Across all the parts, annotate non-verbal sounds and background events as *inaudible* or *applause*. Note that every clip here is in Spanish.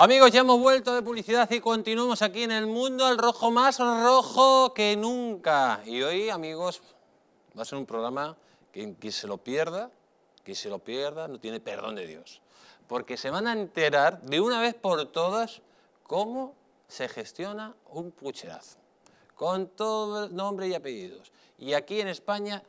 Amigos, ya hemos vuelto de publicidad y continuamos aquí en el mundo al rojo más rojo que nunca. Y hoy, amigos, va a ser un programa que quien se lo pierda, quien se lo pierda no tiene perdón de Dios. Porque se van a enterar de una vez por todas cómo se gestiona un pucherazo. Con todo nombre y apellidos. Y aquí en España,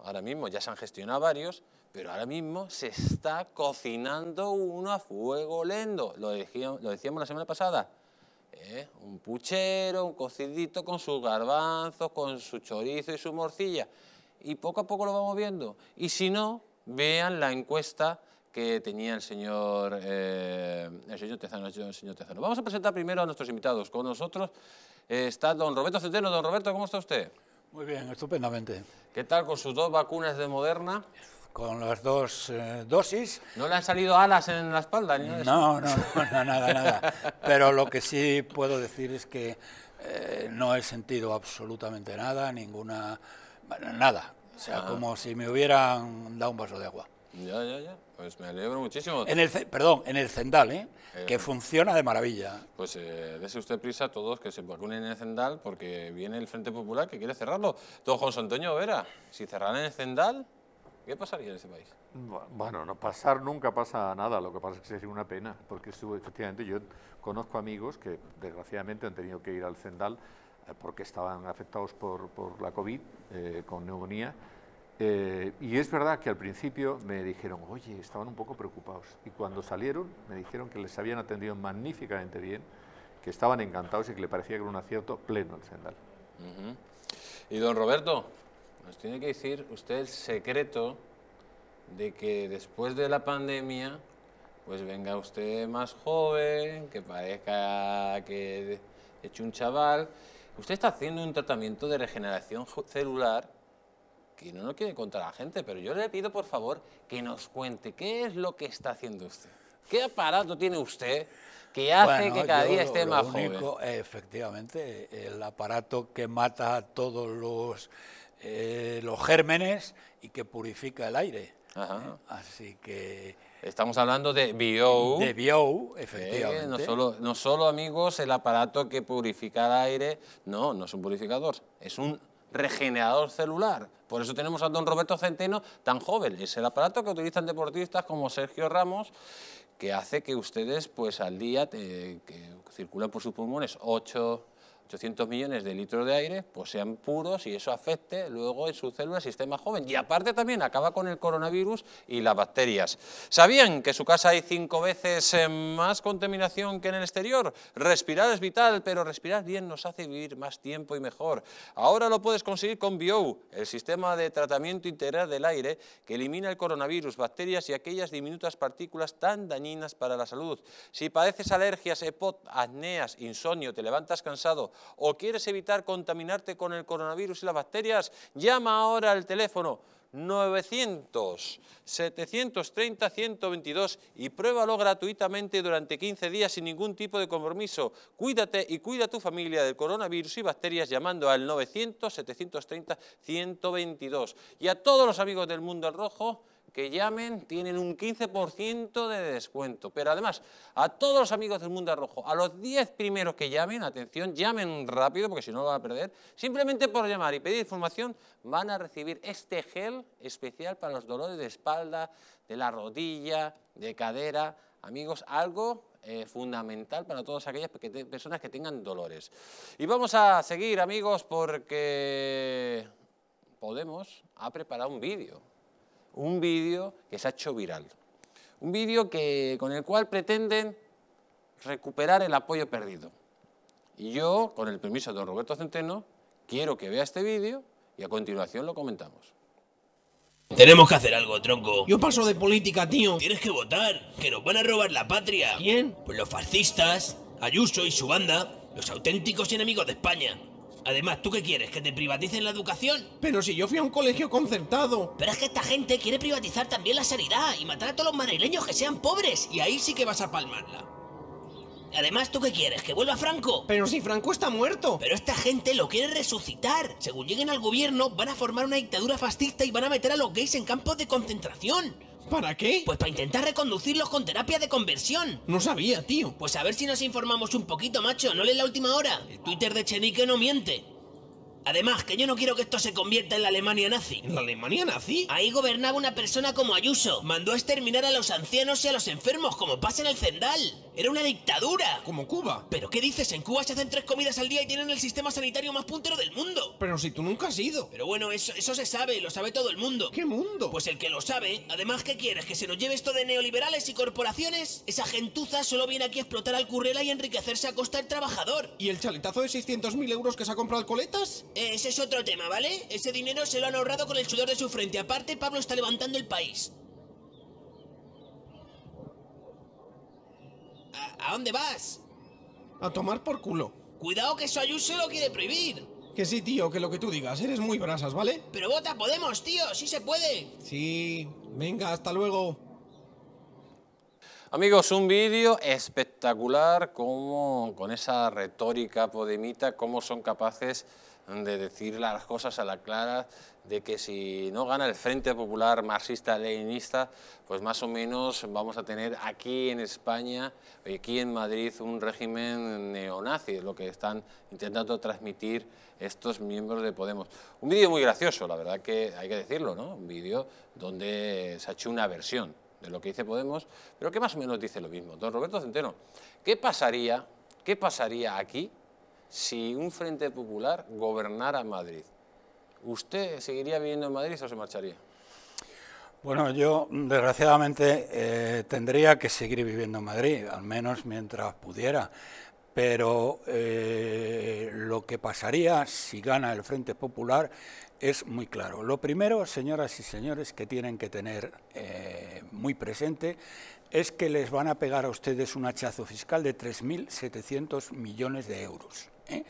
ahora mismo ya se han gestionado varios, pero ahora mismo se está cocinando uno a fuego lento. Lo, decíamos, la semana pasada. ¿eh? Un puchero, un cocidito con sus garbanzos, con su chorizo y su morcilla. Y poco a poco lo vamos viendo. Y si no, vean la encuesta que tenía el señor, eh, el señor, el señor Tezano. Vamos a presentar primero a nuestros invitados. Con nosotros eh, está don Roberto Centeno. Don Roberto, ¿cómo está usted? Muy bien, estupendamente. ¿Qué tal con sus dos vacunas de Moderna? con las dos eh, dosis. ¿No le han salido alas en la espalda? no, no, no, nada, nada. Pero lo que sí puedo decir es que eh, no he sentido absolutamente nada, ninguna... nada. O sea, ah. como si me hubieran dado un vaso de agua. Ya, ya, ya. Pues me alegro muchísimo. En el, perdón, en el Zendal, ¿eh? ¿eh? que funciona de maravilla. Pues eh, usted prisa a todos que se vacunen en el Zendal porque viene el Frente Popular que quiere cerrarlo. Todo José Antonio Vera, si cerraran el Zendal, ¿Qué pasaría en ese país? Bueno, no pasar nunca pasa nada, lo que pasa es que sería una pena, porque efectivamente yo conozco amigos que desgraciadamente han tenido que ir al Zendal eh, porque estaban afectados por, la COVID, eh, con neumonía, eh, y es verdad que al principio me dijeron, oye, estaban un poco preocupados, y cuando salieron me dijeron que les habían atendido magníficamente bien, que estaban encantados y que le parecía que era un acierto pleno el Zendal. ¿Y don Roberto? nos tiene que decir usted el secreto de que después de la pandemia, pues venga usted más joven, que parezca que he hecho un chaval. Usted está haciendo un tratamiento de regeneración celular que no lo quiere contar a la gente, pero yo le pido por favor que nos cuente qué es lo que está haciendo usted. ¿Qué aparato tiene usted que hace que cada día esté más joven? Efectivamente, el aparato que mata a todos los eh, los gérmenes y que purifica el aire. Eh, así que... Estamos hablando de bio, De bio, efectivamente. Eh, no, solo, amigos, el aparato que purifica el aire, no, no es un purificador, es un regenerador celular. Por eso tenemos a don Roberto Centeno tan joven. Es el aparato que utilizan deportistas como Sergio Ramos, que hace que ustedes, pues al día, que circulan por sus pulmones 8, 800 millones de litros de aire pues sean puros y eso afecte luego en su célula el sistema joven. Y aparte también acaba con el coronavirus y las bacterias. ¿Sabían que en su casa hay cinco veces eh, más contaminación que en el exterior? Respirar es vital, pero respirar bien nos hace vivir más tiempo y mejor. Ahora lo puedes conseguir con BIO, el sistema de tratamiento integral del aire que elimina el coronavirus, bacterias y aquellas diminutas partículas tan dañinas para la salud. Si padeces alergias, EPOT, acneas insomnio, te levantas cansado, o quieres evitar contaminarte con el coronavirus y las bacterias, llama ahora al teléfono 900 730 122 y pruébalo gratuitamente durante 15 días sin ningún tipo de compromiso. Cuídate y cuida a tu familia del coronavirus y bacterias llamando al 900 730 122. Y a todos los amigos del Mundo Rojo, que llamen tienen un 15% de descuento. Pero además, a todos los amigos del Mundo Rojo, a los 10 primeros que llamen, atención, llamen rápido porque si no lo van a perder, simplemente por llamar y pedir información van a recibir este gel especial para los dolores de espalda, de la rodilla, de cadera. Amigos, algo eh, fundamental para todas aquellas personas que tengan dolores. Y vamos a seguir, amigos, porque Podemos ha preparado un vídeo un vídeo que se ha hecho viral. Un vídeo que, con el cual pretenden recuperar el apoyo perdido. Y yo, con el permiso de Roberto Centeno, quiero que vea este vídeo y a continuación lo comentamos. Tenemos que hacer algo, tronco. Yo paso de política, tío. Tienes que votar, que nos van a robar la patria. ¿Quién? Pues los fascistas, Ayuso y su banda, los auténticos enemigos de España. Además, ¿tú qué quieres? ¿Que te privaticen la educación? Pero si yo fui a un colegio concertado. Pero es que esta gente quiere privatizar también la sanidad y matar a todos los madrileños que sean pobres. Y ahí sí que vas a palmarla. Además, ¿tú qué quieres? ¿Que vuelva Franco? Pero si Franco está muerto. Pero esta gente lo quiere resucitar. Según lleguen al gobierno, van a formar una dictadura fascista y van a meter a los gays en campos de concentración. ¿Para qué? Pues para intentar reconducirlos con terapia de conversión. No sabía, tío. Pues a ver si nos informamos un poquito, macho. No lees la última hora. El Twitter de Chenique no miente. Además, que yo no quiero que esto se convierta en la Alemania nazi. ¿En la Alemania nazi? Ahí gobernaba una persona como Ayuso. Mandó a exterminar a los ancianos y a los enfermos, como pasa en el Zendal. Era una dictadura. Como Cuba. ¿Pero qué dices? En Cuba se hacen tres comidas al día y tienen el sistema sanitario más puntero del mundo. Pero si tú nunca has ido. Pero bueno, eso, se sabe, lo sabe todo el mundo. ¿Qué mundo? Pues el que lo sabe. Además, ¿qué quieres? ¿Que se nos lleve esto de neoliberales y corporaciones? Esa gentuza solo viene aquí a explotar al currela y enriquecerse a costa del trabajador. ¿Y el chaletazo de 600.000 euros que se ha comprado al coletas? Ese es otro tema, ¿vale? Ese dinero se lo han ahorrado con el sudor de su frente. Aparte, Pablo está levantando el país. ¿A, dónde vas? A tomar por culo. Cuidado que eso Ayuso lo quiere prohibir. Que sí, tío, que lo que tú digas. Eres muy brasas, ¿vale? Pero vota Podemos, tío. Sí se puede. Sí. Venga, hasta luego. Amigos, un vídeo espectacular como con esa retórica podemita, cómo son capaces de decir las cosas a la clara, de que si no gana el Frente Popular Marxista-Leninista, pues más o menos vamos a tener aquí en España, aquí en Madrid, un régimen neonazi, lo que están intentando transmitir estos miembros de Podemos. Un vídeo muy gracioso, la verdad que hay que decirlo, ¿no? Un vídeo donde se ha hecho una versión de lo que dice Podemos, pero que más o menos dice lo mismo. Don Roberto Centeno, ¿qué pasaría, qué pasaría aquí si un Frente Popular gobernara Madrid, ¿usted seguiría viviendo en Madrid o se marcharía? Bueno, yo desgraciadamente eh, tendría que seguir viviendo en Madrid, al menos mientras pudiera. Pero eh, lo que pasaría si gana el Frente Popular es muy claro. Lo primero, señoras y señores, que tienen que tener eh, muy presente es que les van a pegar a ustedes un hachazo fiscal de 3.700 millones de euros. ¿eh?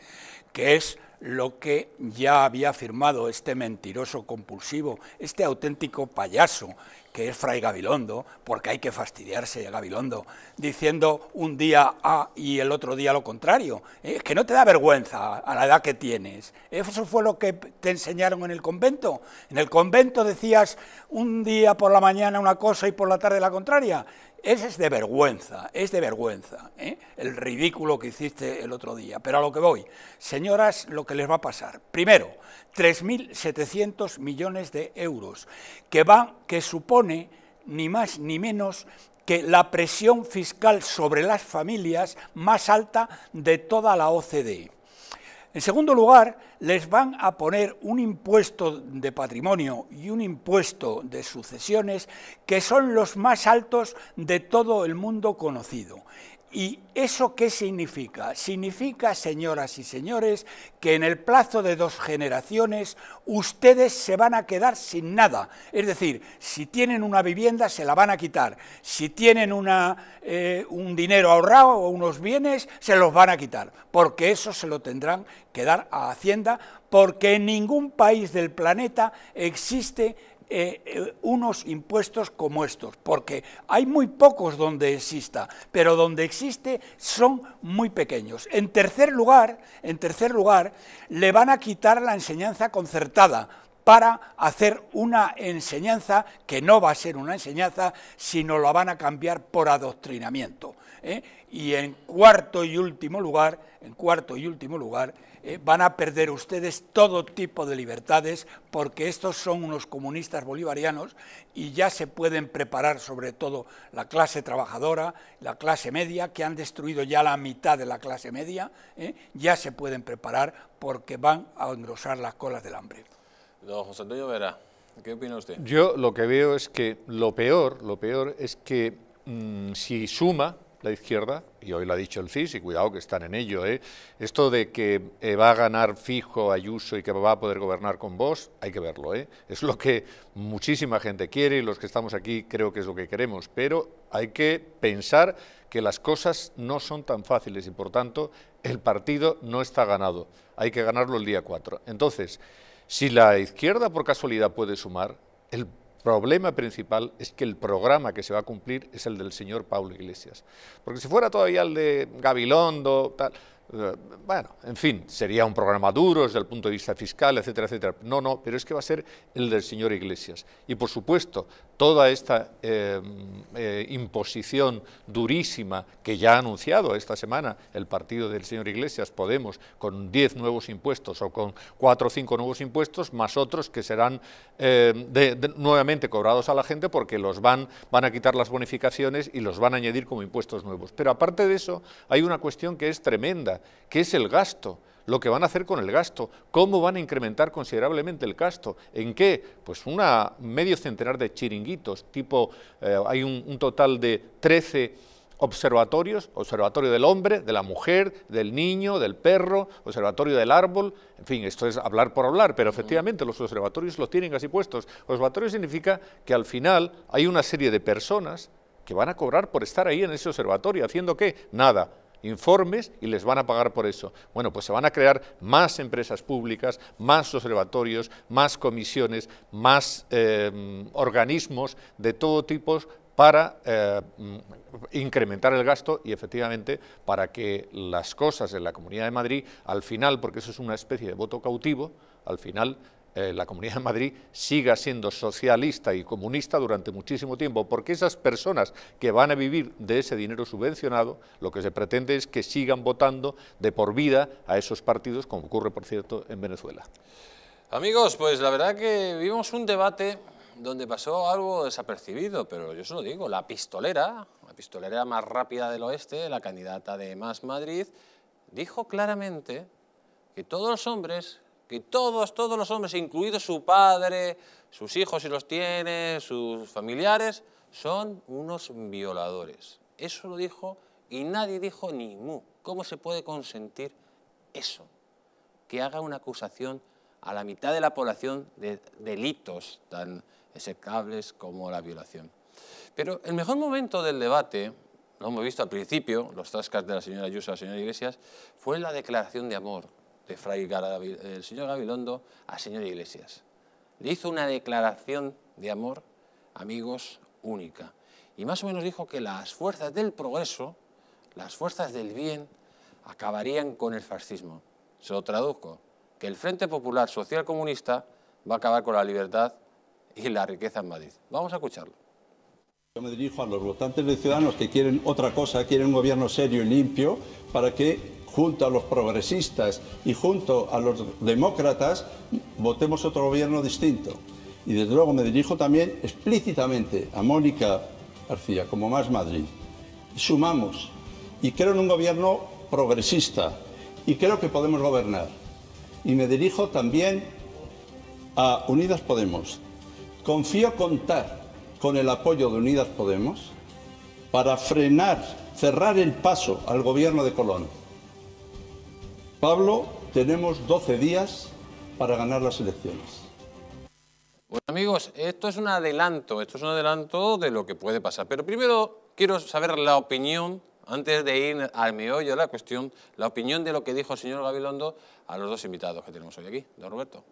que es lo que ya había firmado este mentiroso compulsivo, este auténtico payaso que es Fray Gabilondo, porque hay que fastidiarse a Gabilondo, diciendo un día A y el otro día lo contrario. ¿Eh? Es que no te da vergüenza a la edad que tienes. Eso fue lo que te enseñaron en el convento. En el convento decías un día por la mañana una cosa y por la tarde la contraria. Ese es de vergüenza, es de vergüenza, ¿eh? el ridículo que hiciste el otro día. Pero a lo que voy, señoras, lo que les va a pasar. Primero, 3.700 millones de euros, que, va, que supone ni más ni menos que la presión fiscal sobre las familias más alta de toda la OCDE. En segundo lugar, les van a poner un impuesto de patrimonio y un impuesto de sucesiones que son los más altos de todo el mundo conocido. ¿Y eso qué significa? Significa, señoras y señores, que en el plazo de dos generaciones ustedes se van a quedar sin nada. Es decir, si tienen una vivienda se la van a quitar, si tienen eh, un dinero ahorrado o unos bienes se los van a quitar, porque eso se lo tendrán que dar a Hacienda, porque en ningún país del planeta existe eh, eh, unos impuestos como estos, porque hay muy pocos donde exista, pero donde existe son muy pequeños. En tercer lugar, en tercer lugar, le van a quitar la enseñanza concertada para hacer una enseñanza que no va a ser una enseñanza, sino la van a cambiar por adoctrinamiento. ¿eh? Y en cuarto y último lugar, en cuarto y último lugar, eh, van a perder ustedes todo tipo de libertades porque estos son unos comunistas bolivarianos y ya se pueden preparar sobre todo la clase trabajadora, la clase media, que han destruido ya la mitad de la clase media, eh, ya se pueden preparar porque van a engrosar las colas del hambre. Don José Antonio ¿qué opina usted? Yo lo que veo es que lo peor, lo peor es que mm, si suma la izquierda, y hoy lo ha dicho el CIS, y cuidado que están en ello, ¿eh? esto de que eh, va a ganar fijo Ayuso y que va a poder gobernar con vos, hay que verlo, ¿eh? es lo que muchísima gente quiere y los que estamos aquí creo que es lo que queremos, pero hay que pensar que las cosas no son tan fáciles y por tanto el partido no está ganado, hay que ganarlo el día 4. Entonces, si la izquierda por casualidad puede sumar, el problema principal es que el programa que se va a cumplir es el del señor Pablo Iglesias. Porque si fuera todavía el de Gabilondo, tal, eh, bueno, en fin, sería un programa duro desde el punto de vista fiscal, etcétera, etcétera. No, no, pero es que va a ser el del señor Iglesias. Y por supuesto, toda esta eh, eh, imposición durísima que ya ha anunciado esta semana el partido del señor Iglesias, Podemos, con 10 nuevos impuestos o con 4 o 5 nuevos impuestos, más otros que serán nuevamente cobrados a la gente porque los van, van a quitar las bonificaciones y los van a añadir como impuestos nuevos. Pero aparte de eso, hay una cuestión que es tremenda qué es el gasto, lo que van a hacer con el gasto, cómo van a incrementar considerablemente el gasto, en qué, pues una medio centenar de chiringuitos, tipo, eh, hay un, un, total de 13 observatorios, observatorio del hombre, de la mujer, del niño, del perro, observatorio del árbol, en fin, esto es hablar por hablar, pero efectivamente los observatorios los tienen así puestos. Observatorio significa que al final hay una serie de personas que van a cobrar por estar ahí en ese observatorio, haciendo qué? Nada, informes y les van a pagar por eso. Bueno, pues se van a crear más empresas públicas, más observatorios, más comisiones, más eh, organismos de todo tipo para eh, incrementar el gasto y efectivamente para que las cosas en la Comunidad de Madrid al final, porque eso es una especie de voto cautivo, al final eh, la Comunidad de Madrid siga siendo socialista y comunista durante muchísimo tiempo, porque esas personas que van a vivir de ese dinero subvencionado, lo que se pretende es que sigan votando de por vida a esos partidos, como ocurre, por cierto, en Venezuela. Amigos, pues la verdad que vimos un debate donde pasó algo desapercibido, pero yo se lo digo, la pistolera, la pistolera más rápida del oeste, la candidata de Más Madrid, dijo claramente que todos los hombres que todos, todos los hombres, incluidos su padre, sus hijos si los tiene, sus familiares, son unos violadores. Eso lo dijo y nadie dijo ni mu. ¿Cómo se puede consentir eso? Que haga una acusación a la mitad de la población de delitos tan execables como la violación. Pero el mejor momento del debate, lo hemos visto al principio, los tascas de la señora Ayuso la señora Iglesias, fue la declaración de amor de el señor Gabilondo al señor Iglesias. Le hizo una declaración de amor, amigos, única. Y más o menos dijo que las fuerzas del progreso, las fuerzas del bien, acabarían con el fascismo. Se lo traduzco, que el Frente Popular Social Comunista va a acabar con la libertad y la riqueza en Madrid. Vamos a escucharlo. Yo me dirijo a los votantes de Ciudadanos que quieren otra cosa, quieren un gobierno serio y limpio para que junto a los progresistas y junto a los demócratas, votemos otro gobierno distinto. Y desde luego me dirijo también explícitamente a Mónica García, como más Madrid. Sumamos y creo en un gobierno progresista y creo que podemos gobernar. Y me dirijo también a Unidas Podemos. Confío contar con el apoyo de Unidas Podemos para frenar, cerrar el paso al gobierno de Colón. Pablo, tenemos 12 días para ganar las elecciones. Bueno, amigos, esto es un adelanto, esto es un adelanto de lo que puede pasar. Pero primero quiero saber la opinión, antes de ir al meollo de la cuestión, la opinión de lo que dijo el señor Gabilondo a los dos invitados que tenemos hoy aquí, don Roberto.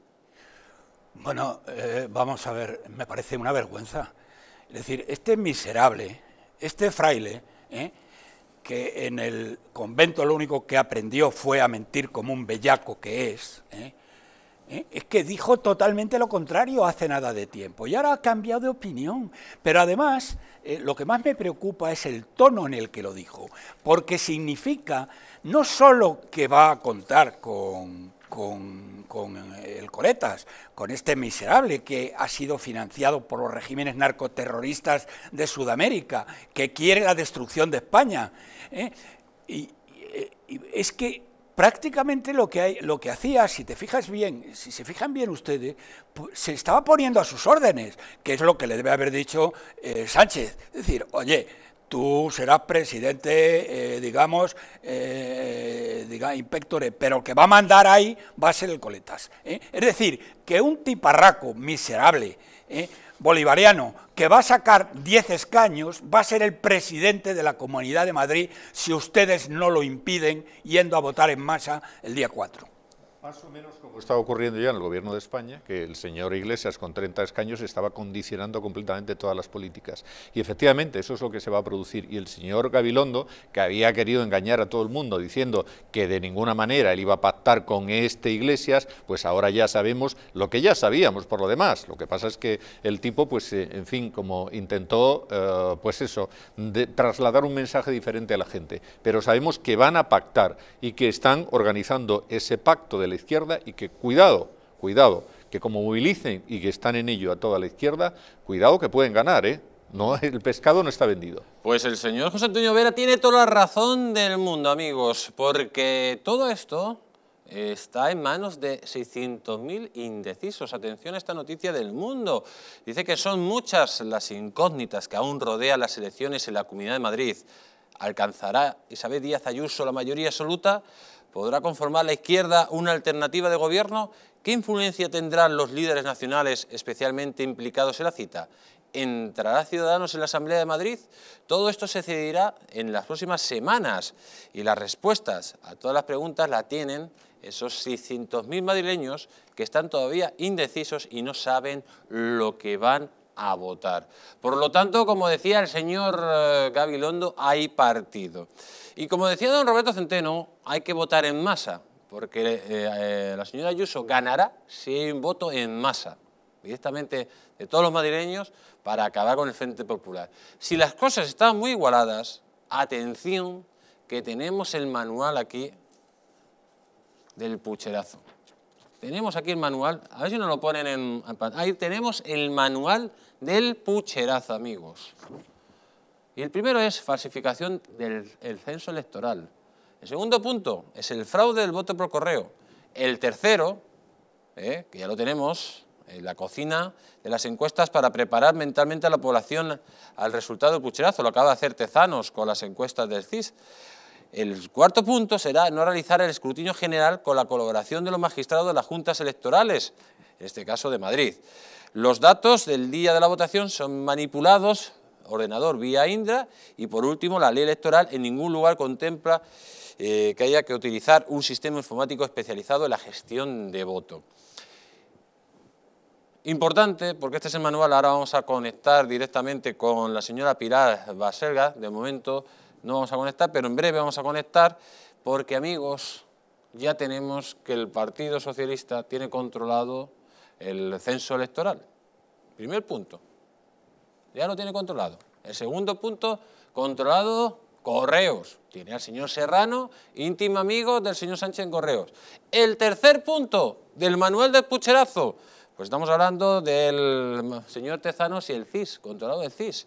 Bueno, eh, vamos a ver, me parece una vergüenza. Es decir, este miserable, este fraile, ¿eh? que en el convento lo único que aprendió fue a mentir como un bellaco que es, ¿eh? ¿Eh? es que dijo totalmente lo contrario hace nada de tiempo y ahora ha cambiado de opinión. Pero además, eh, lo que más me preocupa es el tono en el que lo dijo, porque significa no solo que va a contar con con, el Coletas, con este miserable que ha sido financiado por los regímenes narcoterroristas de Sudamérica, que quiere la destrucción de España. ¿eh? Y, es que prácticamente lo que, hay, lo que hacía, si te fijas bien, si se fijan bien ustedes, se estaba poniendo a sus órdenes, que es lo que le debe haber dicho eh, Sánchez. Es decir, oye, tú serás presidente, eh, digamos, eh, pero el que va a mandar ahí va a ser el coletas. ¿eh? Es decir, que un tiparraco miserable, ¿eh? bolivariano, que va a sacar 10 escaños, va a ser el presidente de la Comunidad de Madrid si ustedes no lo impiden yendo a votar en masa el día 4. Más o menos como estaba ocurriendo ya en el Gobierno de España, que el señor Iglesias con 30 escaños estaba condicionando completamente todas las políticas. Y efectivamente eso es lo que se va a producir. Y el señor Gabilondo, que había querido engañar a todo el mundo diciendo que de ninguna manera él iba a pactar con este Iglesias, pues ahora ya sabemos lo que ya sabíamos por lo demás. Lo que pasa es que el tipo, pues eh, en fin, como intentó, eh, pues eso, trasladar un mensaje diferente a la gente. Pero sabemos que van a pactar y que están organizando ese pacto del izquierda y que cuidado, cuidado, que como movilicen y que están en ello a toda la izquierda, cuidado que pueden ganar, ¿eh? No, *laughs* el pescado no está vendido. Pues el señor José Antonio Vera tiene toda la razón del mundo, amigos, porque todo esto eh, está en manos de 600.000 indecisos. Atención a esta noticia del mundo. Dice que son muchas las incógnitas que aún rodean las elecciones en la Comunidad de Madrid. ¿Alcanzará Isabel Díaz Ayuso la mayoría absoluta? ¿Podrá conformar la izquierda una alternativa de gobierno? ¿Qué influencia tendrán los líderes nacionales especialmente implicados en la cita? ¿Entrará Ciudadanos en la Asamblea de Madrid? Todo esto se decidirá en las próximas semanas y las respuestas a todas las preguntas las tienen esos 600.000 madrileños que están todavía indecisos y no saben lo que van a a votar. Por lo tanto, como decía el señor eh, Gabilondo, hay partido. Y como decía don Roberto Centeno, hay que votar en masa, porque eh, eh, la señora Ayuso ganará si hay un voto en masa, directamente de todos los madrileños, para acabar con el Frente Popular. Si las cosas están muy igualadas, atención, que tenemos el manual aquí del pucherazo. Tenemos aquí el manual, a ver si nos lo ponen en... Ahí tenemos el manual del pucherazo, amigos. Y el primero es falsificación del censo electoral. El segundo punto es el fraude del voto por correo. El tercero, eh, que ya lo tenemos, eh, la cocina de las encuestas para preparar mentalmente a la población al resultado del pucherazo. Lo acaba de hacer Tezanos con las encuestas del CIS. El cuarto punto será no realizar el escrutinio general con la colaboración de los magistrados de las juntas electorales, en este caso de Madrid. Los datos del día de la votación son manipulados, ordenador vía Indra, y por último la ley electoral en ningún lugar contempla eh, que haya que utilizar un sistema informático especializado en la gestión de voto. Importante, porque este es el manual, ahora vamos a conectar directamente con la señora Pilar Baselga, de momento no vamos a conectar, pero en breve vamos a conectar porque, amigos, ya tenemos que el Partido Socialista tiene controlado el censo electoral. Primer punto, ya lo tiene controlado. El segundo punto, controlado Correos. Tiene al señor Serrano, íntimo amigo del señor Sánchez en Correos. El tercer punto, del Manuel del pucherazo. Pues estamos hablando del señor Tezanos y el CIS, controlado del CIS.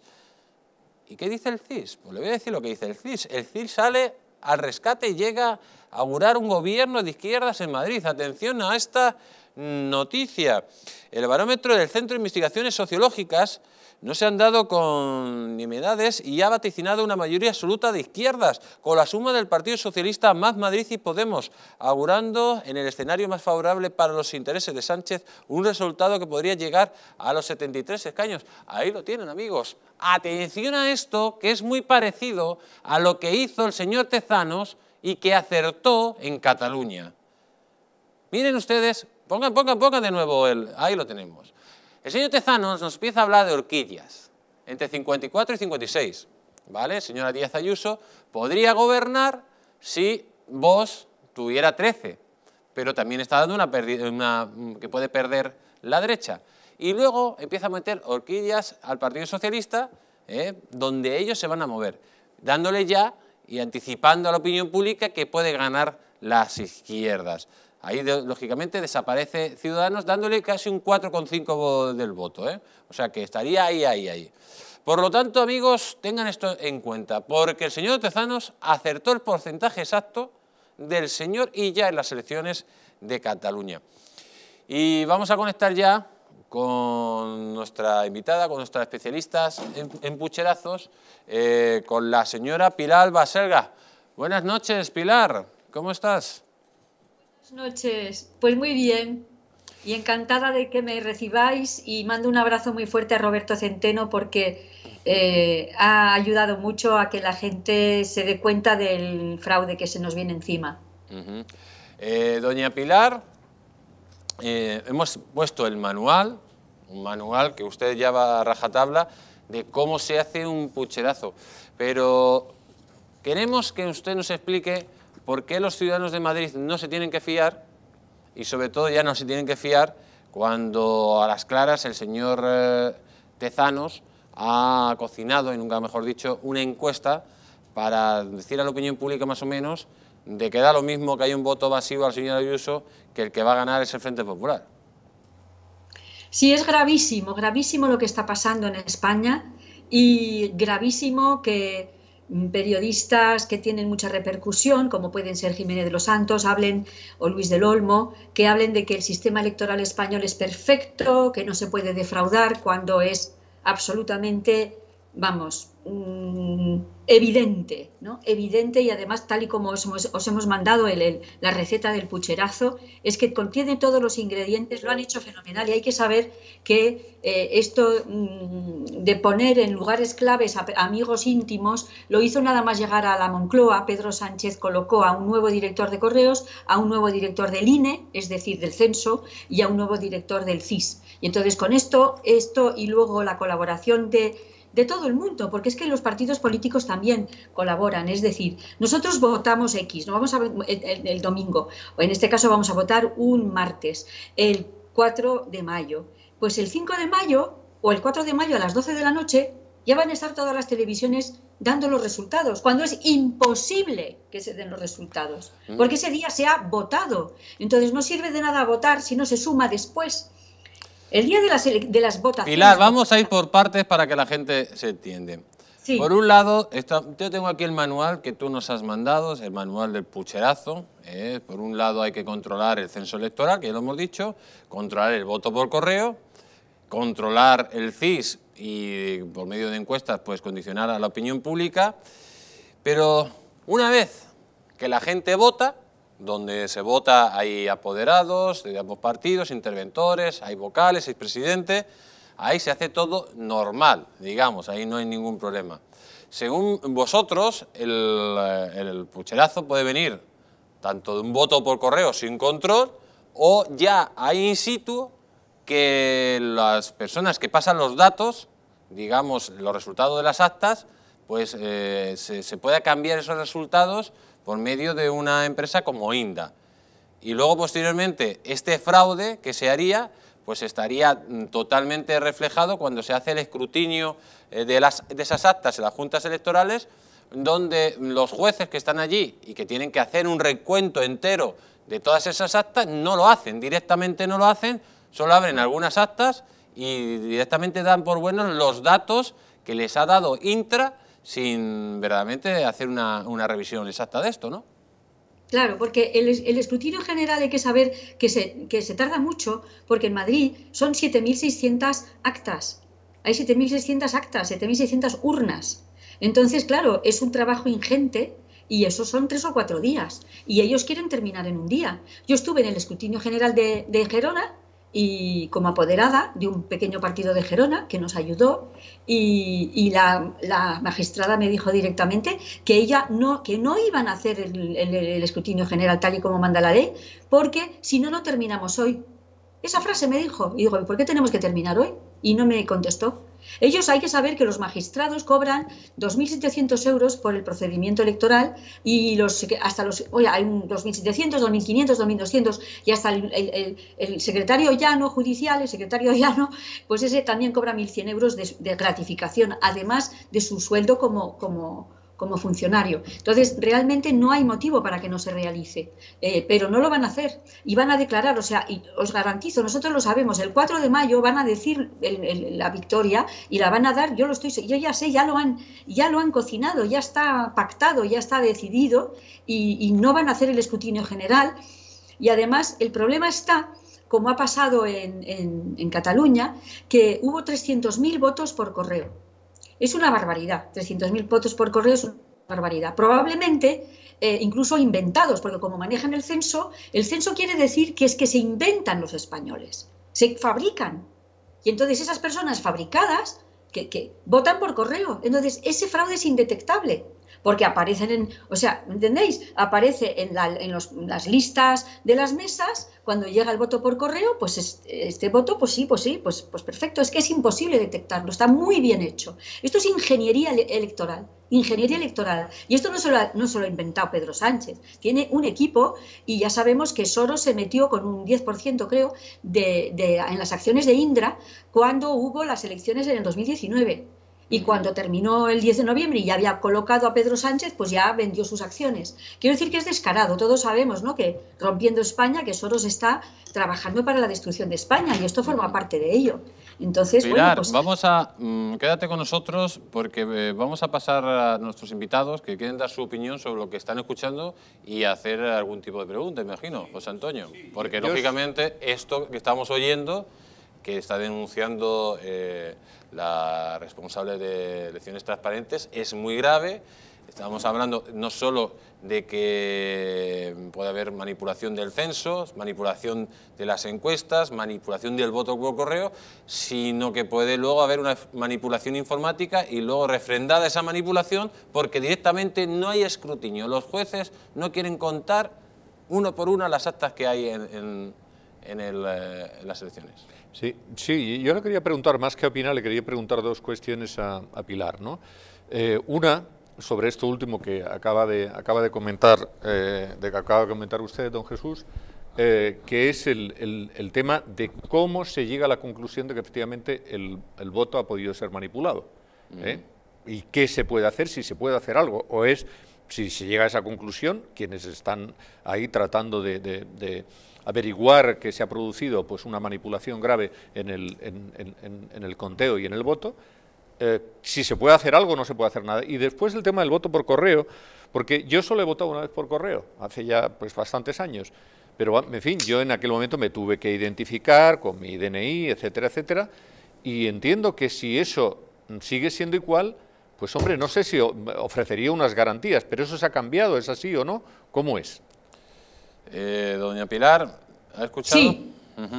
¿Y qué dice el CIS? Pues le voy a decir lo que dice el CIS. El CIS sale al rescate y llega a augurar un gobierno de izquierdas en Madrid. Atención a esta noticia. El barómetro del Centro de Investigaciones Sociológicas no se han dado con nimiedades y ha vaticinado una mayoría absoluta de izquierdas, con la suma del Partido Socialista más Madrid y Podemos, augurando en el escenario más favorable para los intereses de Sánchez un resultado que podría llegar a los 73 escaños. Ahí lo tienen, amigos. Atención a esto, que es muy parecido a lo que hizo el señor Tezanos y que acertó en Cataluña. Miren ustedes, pongan, pongan, pongan de nuevo el... Ahí lo tenemos. El señor Tezanos nos empieza a hablar de orquídeas entre 54 y 56. ¿Vale? Señora Díaz Ayuso, podría gobernar si vos tuviera 13, pero también está dando una, mm, que puede perder la derecha. Y luego empieza a meter orquídeas al Partido Socialista, ¿eh? donde ellos se van a mover, dándole ya y anticipando a la opinión pública que puede ganar las izquierdas. Ahí, lógicamente, desaparece Ciudadanos dándole casi un 4,5 del voto. ¿eh? O sea que estaría ahí, ahí, ahí. Por lo tanto, amigos, tengan esto en cuenta, porque el señor Tezanos acertó el porcentaje exacto del señor ya en las elecciones de Cataluña. Y vamos a conectar ya con nuestra invitada, con nuestra especialistas en, pucherazos, eh, con la señora Pilar Baselga. Buenas noches, Pilar, ¿cómo estás? Buenas noches, pues muy bien. Y encantada de que me recibáis y mando un abrazo muy fuerte a Roberto Centeno porque eh, ha ayudado mucho a que la gente se dé cuenta del fraude que se nos viene encima. Eh, doña Pilar, eh, hemos puesto el manual, un manual que usted lleva a rajatabla, de cómo se hace un pucherazo. Pero queremos que usted nos explique ¿por qué los ciudadanos de Madrid no se tienen que fiar? Y sobre todo ya no se tienen que fiar cuando a las claras el señor eh, Tezanos ha cocinado, y nunca mejor dicho, una encuesta para decir a la opinión pública más o menos de que da lo mismo que hay un voto masivo al señor Ayuso que el que va a ganar es el Frente Popular. Sí, es gravísimo, gravísimo lo que está pasando en España y gravísimo que Mm, periodistas que tienen mucha repercusión, como pueden ser Jiménez de los Santos, hablen, o Luis del Olmo, que hablen de que el sistema electoral español es perfecto, que no se puede defraudar cuando es absolutamente vamos, mm, evidente, ¿no? Evidente y además tal y como os hemos, mandado el, la receta del pucherazo, es que contiene todos los ingredientes, lo han hecho fenomenal y hay que saber que eh, esto mm, de poner en lugares claves amigos íntimos lo hizo nada más llegar a la Moncloa, Pedro Sánchez colocó a un nuevo director de correos, a un nuevo director del INE, es decir, del censo, y a un nuevo director del CIS. Y entonces con esto, esto y luego la colaboración de de todo el mundo, porque es que los partidos políticos también colaboran. Es decir, nosotros votamos X, no vamos a el, el domingo, o en este caso vamos a votar un martes, el 4 de mayo. Pues el 5 de mayo o el 4 de mayo a las 12 de la noche ya van a estar todas las televisiones dando los resultados, cuando es imposible que se den los resultados, mm. porque ese día se ha votado. Entonces no sirve de nada votar si no se suma después el día de las, de votaciones... Pilar, vamos a ir por partes para que la gente se entiende. Por un lado, yo tengo aquí el manual que tú nos has mandado, es el manual del pucherazo. ¿eh? Por un lado hay que controlar el censo electoral, que ya lo hemos dicho, controlar el voto por correo, controlar el CIS y por medio de encuestas pues condicionar a la opinión pública. Pero una vez que la gente vota, donde se vota hay apoderados de ambos partidos, interventores, hay vocales, hay presidente, ahí se hace todo normal, digamos, ahí no hay ningún problema. Según vosotros, eh, el, pucherazo puede venir tanto de un voto por correo sin control o ya hay in situ que las personas que pasan los datos, digamos, los resultados de las actas, pues eh, se, se pueda cambiar esos resultados por medio de una empresa como INDA. Y luego, posteriormente, este fraude que se haría, pues estaría mm, totalmente reflejado cuando se hace el escrutinio eh, de, las, de esas actas en las juntas electorales, donde los jueces que están allí y que tienen que hacer un recuento entero de todas esas actas, no lo hacen, directamente no lo hacen, solo abren algunas actas y directamente dan por buenos los datos que les ha dado Intra sin verdaderamente hacer una, revisión exacta de esto, ¿no? Claro, porque el, escrutinio general hay que saber que se, tarda mucho, porque en Madrid son 7.600 actas. Hay 7.600 actas, 7.600 urnas. Entonces, claro, es un trabajo ingente y eso son tres o cuatro días. Y ellos quieren terminar en un día. Yo estuve en el escrutinio general de, de Gerona y como apoderada de un pequeño partido de Gerona que nos ayudó y, la, magistrada me dijo directamente que ella no que no iban a hacer el, escrutinio general tal y como manda la ley porque si no lo terminamos hoy esa frase me dijo y digo ¿por qué tenemos que terminar hoy? y no me contestó ellos hay que saber que los magistrados cobran 2.700 euros por el procedimiento electoral y los hasta los oye, hay 2.700, 2.500, 2.200 y hasta el, el, secretario llano judicial, el secretario llano, pues ese también cobra 1.100 euros de, gratificación, además de su sueldo como como como funcionario. Entonces, realmente no hay motivo para que no se realice, eh, pero no lo van a hacer y van a declarar, o sea, y os garantizo, nosotros lo sabemos, el 4 de mayo van a decir la victoria y la van a dar, yo lo estoy, yo ya sé, ya lo han, ya lo han cocinado, ya está pactado, ya está decidido y, no van a hacer el escrutinio general. Y además, el problema está como ha pasado en, en Cataluña, que hubo 300.000 votos por correo. Es una barbaridad. 300.000 votos por correo es una barbaridad. Probablemente eh, incluso inventados, porque como manejan el censo, el censo quiere decir que es que se inventan los españoles, se fabrican. Y entonces esas personas fabricadas que, que votan por correo. Entonces ese fraude es indetectable porque aparecen en, o sea, ¿entendéis? Aparece en, las listas de las mesas, cuando llega el voto por correo, pues este, voto, pues sí, pues sí, pues, pues, perfecto, es que es imposible detectarlo, está muy bien hecho. Esto es ingeniería electoral, ingeniería electoral. Y esto no se lo ha, no se inventado Pedro Sánchez, tiene un equipo y ya sabemos que Soros se metió con un 10%, creo, en las acciones de Indra cuando hubo las elecciones en el 2019 y cuando terminó el 10 de noviembre y ya había colocado a Pedro Sánchez, pues ya vendió sus acciones. Quiero decir que es descarado. Todos sabemos ¿no? que rompiendo España, que Soros está trabajando para la destrucción de España y esto forma parte de ello. Entonces, pues vamos a, mm, quédate con nosotros porque eh, vamos a pasar a nuestros invitados que quieren dar su opinión sobre lo que están escuchando y hacer algún tipo de pregunta, imagino, José Antonio. Porque, lógicamente, esto que estamos oyendo que está denunciando eh, la responsable de elecciones transparentes es muy grave. Estamos hablando no solo de que puede haber manipulación del censo, manipulación de las encuestas, manipulación del voto por correo, sino que puede luego haber una manipulación informática y luego refrendada esa manipulación porque directamente no hay escrutinio. Los jueces no quieren contar uno por uno las actas que hay en eh, las elecciones. Sí, yo le quería preguntar, más que opina? le quería preguntar dos cuestiones a, Pilar. ¿no? Eh, una, sobre esto último que acaba de, acaba de comentar, eh, de que acaba de comentar usted, don Jesús, eh, que es el, tema de cómo se llega a la conclusión de que efectivamente el, voto ha podido ser manipulado. Y qué se puede hacer, si se puede hacer algo, o es, si se llega a esa conclusión, quienes están ahí tratando de averiguar que se ha producido pues, una manipulación grave en el, en, el conteo y en el voto, eh, si se puede hacer algo no se puede hacer nada. Y después el tema del voto por correo, porque yo solo he votado una vez por correo, hace ya pues, bastantes años, pero en fin, yo en aquel momento me tuve que identificar con mi DNI, etcétera, etcétera, y entiendo que si eso sigue siendo igual, pues hombre, no sé si ofrecería unas garantías, pero eso se ha cambiado, ¿es así o no? ¿Cómo es? Eh, doña Pilar, ¿ha escuchado? Sí,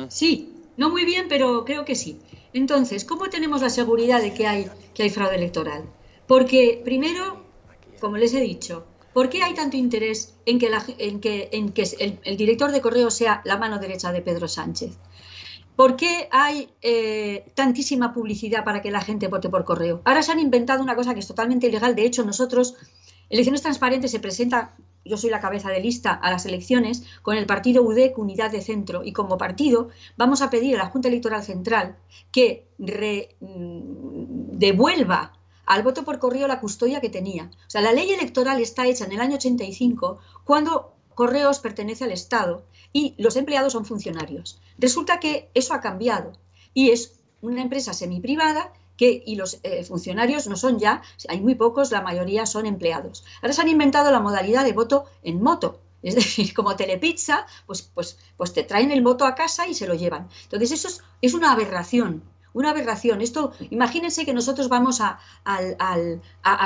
sí, no muy bien, pero creo que sí. Entonces, ¿cómo tenemos la seguridad de que hay, fraude electoral? Porque, primero, como les he dicho, ¿por qué hay tanto interés en que, el, director de correo sea la mano derecha de Pedro Sánchez? ¿Por qué hay eh, tantísima publicidad para que la gente vote por correo? Ahora se han inventado una cosa que es totalmente ilegal. De hecho, nosotros, Elecciones Transparentes se presenta yo soy la cabeza de lista a las elecciones, con el partido UDEC, Unidad de Centro, y como partido vamos a pedir a la Junta Electoral Central que mm, devuelva al voto por correo la custodia que tenía. O sea, la ley electoral está hecha en el año 85 cuando Correos pertenece al Estado y los empleados son funcionarios. Resulta que eso ha cambiado y es una empresa semiprivada y los eh, funcionarios no son ya, hay muy pocos, la mayoría son empleados. Ahora se han inventado la modalidad de voto en moto, es *laughs* decir, como telepizza, pues, pues, pues te traen el voto a casa y se lo llevan. Entonces, eso es, una aberración, una aberración. Esto, imagínense que nosotros vamos a,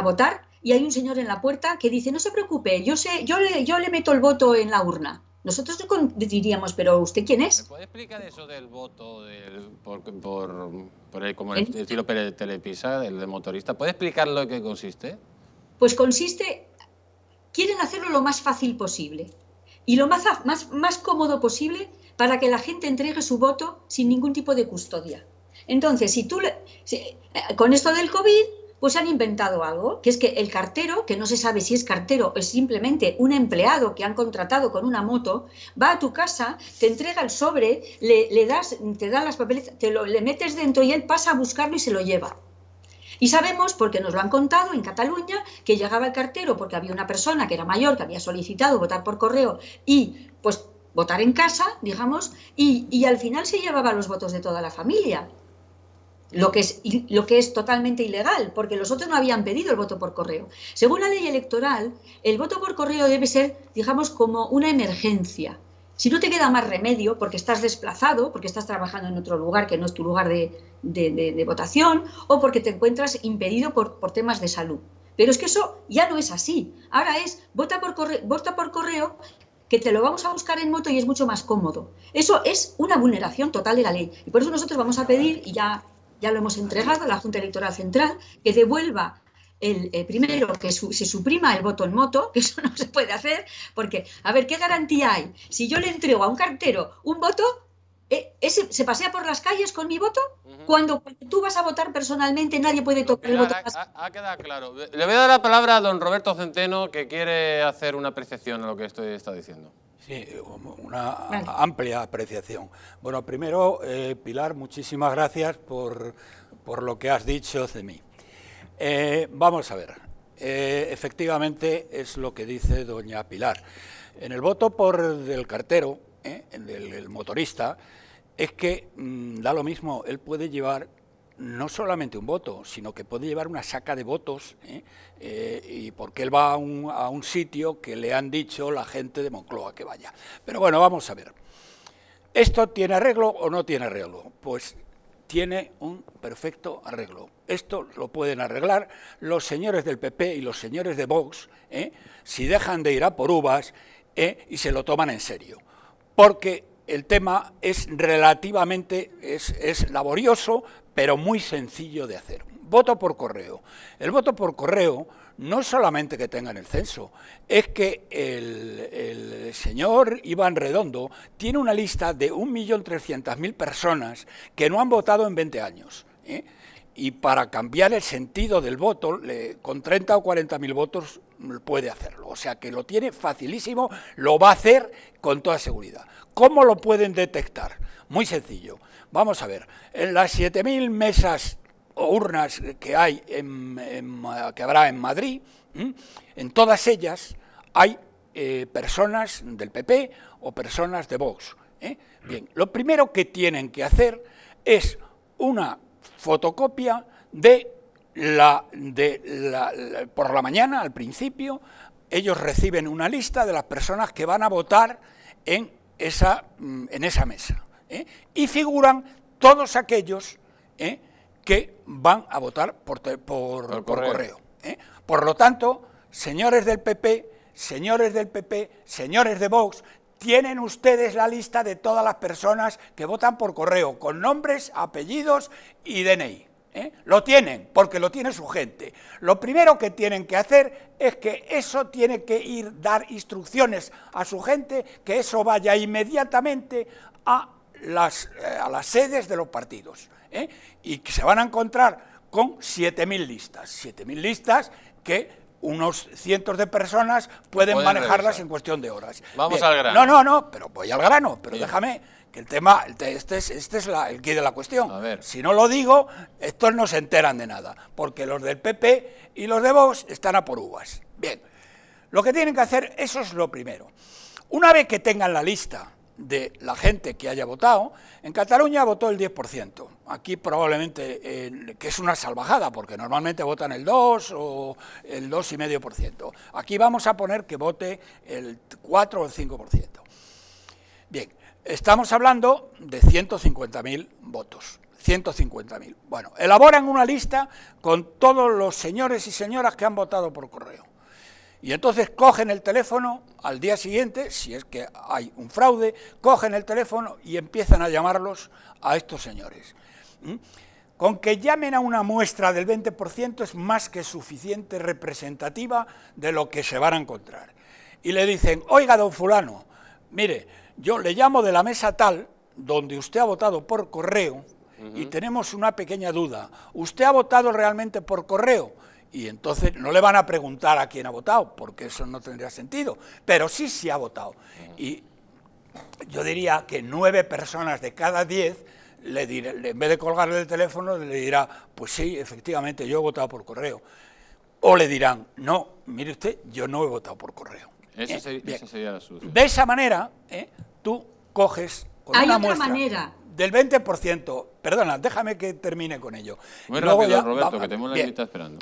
votar y hay un señor en la puerta que dice, no se preocupe, yo, sé, yo, yo le meto el voto en la urna. Nosotros diríamos, pero ¿usted quién es? puede explicar eso del voto por, el, como el ¿Eh? estilo telepisa, el de motorista? ¿Puede explicar lo que consiste? Pues consiste, quieren hacerlo lo más fácil posible y lo más, cómodo posible para que la gente entregue su voto sin ningún tipo de custodia. Entonces, si tú, eh, con esto del COVID, pues han inventado algo, que es que el cartero, que no se sabe si es cartero o es simplemente un empleado que han contratado con una moto, va a tu casa, te entrega el sobre, le, le das, te da las papeles, te lo, le metes dentro y él pasa a buscarlo y se lo lleva. Y sabemos, porque nos lo han contado en Cataluña, que llegaba el cartero porque había una persona que era mayor, que había solicitado votar por correo y pues votar en casa, digamos, y, y al final se llevaba los votos de toda la familia lo que, es, lo que es totalmente ilegal, porque los otros no habían pedido el voto por correo. Según la ley electoral, el voto por correo debe ser, digamos, como una emergencia. Si no te queda más remedio porque estás desplazado, porque estás trabajando en otro lugar que no es tu lugar de, votación, o porque te encuentras impedido por, por temas de salud. Pero es que eso ya no es así. Ahora es vota por correo, vota por correo que te lo vamos a buscar en moto y es mucho más cómodo. Eso es una vulneración total de la ley. Y por eso nosotros vamos a pedir, y ya ya lo hemos entregado a la Junta Electoral Central, que devuelva el, eh, primero que se suprima el voto en moto, que eso *laughs* no se puede hacer, porque, a ver, ¿qué garantía hay? Si yo le entrego a un cartero un voto, eh, ¿se pasea por las calles con mi voto? cuando, tú vas a votar personalmente, nadie puede tocar el voto. Ha, quedado claro. Le voy a dar la palabra a don Roberto Centeno, que quiere hacer una apreciación a lo que estoy está diciendo. Sí, una amplia apreciación. Bueno, primero, eh, Pilar, muchísimas gracias por, por, lo que has dicho de mí. Eh, vamos a ver, eh, efectivamente es lo que dice doña Pilar. En el voto por del cartero, del el motorista, es que mm, da lo mismo, él puede llevar no solamente un voto, sino que puede llevar una saca de votos, ¿eh? Eh, y porque él va a un, sitio que le han dicho la gente de Moncloa que vaya. Pero bueno, vamos a ver. ¿Esto tiene arreglo o no tiene arreglo? Pues tiene un perfecto arreglo. Esto lo pueden arreglar los señores del PP y los señores de Vox, ¿eh? si dejan de ir a por uvas y se lo toman en serio. Porque el tema es relativamente, es, es, laborioso, pero muy sencillo de hacer. Voto por correo. El voto por correo no solamente que tengan el censo, es que el, señor Iván Redondo tiene una lista de 1.300.000 personas que no han votado en 20 años. ¿eh? y para cambiar el sentido del voto, con 30 o 40.000 votos puede hacerlo. O sea que lo tiene facilísimo, lo va a hacer con toda seguridad. ¿Cómo lo pueden detectar? Muy sencillo. Vamos a ver, en las 7.000 mesas o urnas que, hay que habrá en Madrid, en todas ellas hay eh, personas del PP o personas de Vox. ¿eh? Bien, lo primero que tienen que hacer es una fotocopia de la, de por la mañana, al principio, ellos reciben una lista de las personas que van a votar en mm, en esa mesa. ¿eh? y figuran todos aquellos ¿eh? que van a votar por, por, correo. ¿eh? Por lo tanto, señores del PP, señores del PP, señores de Vox, tienen ustedes la lista de todas las personas que votan por correo, con nombres, apellidos y DNI. Lo tienen, porque lo tiene su gente. Lo primero que tienen que hacer es que eso tiene que ir dar instrucciones a su gente, que eso vaya inmediatamente a las, eh, a las sedes de los partidos ¿eh? y que se van a encontrar con 7.000 listas, 7.000 listas que unos cientos de personas pueden, manejarlas en cuestión de horas. Vamos al grano. No, no, no, pero voy al grano, pero déjame que el tema, este es, este es el quid de la cuestión. Si no lo digo, estos no se enteran de nada, porque los del PP y los de Vox están a por uvas. Bien, lo que tienen que hacer, eso es lo primero. Una vez que tengan la lista de la gente que haya votado, en Cataluña votó el 10%. Aquí probablemente, eh, que es una salvajada, porque normalmente votan el 2 o el 2,5%. Aquí vamos a poner que vote el 4 o el 5%. Bien, estamos hablando de 150.000 votos. 150.000. Bueno, elaboran una lista con todos los señores y señoras que han votado por correo. Y entonces cogen el teléfono al día siguiente, si es que hay un fraude, cogen el teléfono y empiezan a llamarlos a estos señores. ¿Mm? Con que llamen a una muestra del 20% es más que suficiente representativa de lo que se van a encontrar. Y le dicen, oiga, don fulano, mire, yo le llamo de la mesa tal, donde usted ha votado por correo, y tenemos una pequeña duda. ¿Usted ha votado realmente por correo? Y entonces no le van a preguntar a quién ha votado, porque eso no tendría sentido. Pero sí, sí ha votado. Y yo diría que nueve personas de cada diez, le diré, en vez de colgarle el teléfono, le dirá, pues sí, efectivamente, yo he votado por correo. O le dirán, no, mire usted, yo no he votado por correo. Esa, eh, sería, la solución. De esa manera, eh, tú coges con Hay una otra manera. del 20%, perdona, déjame que termine con ello. Muy rápido, Roberto, que tenemos la lista esperando.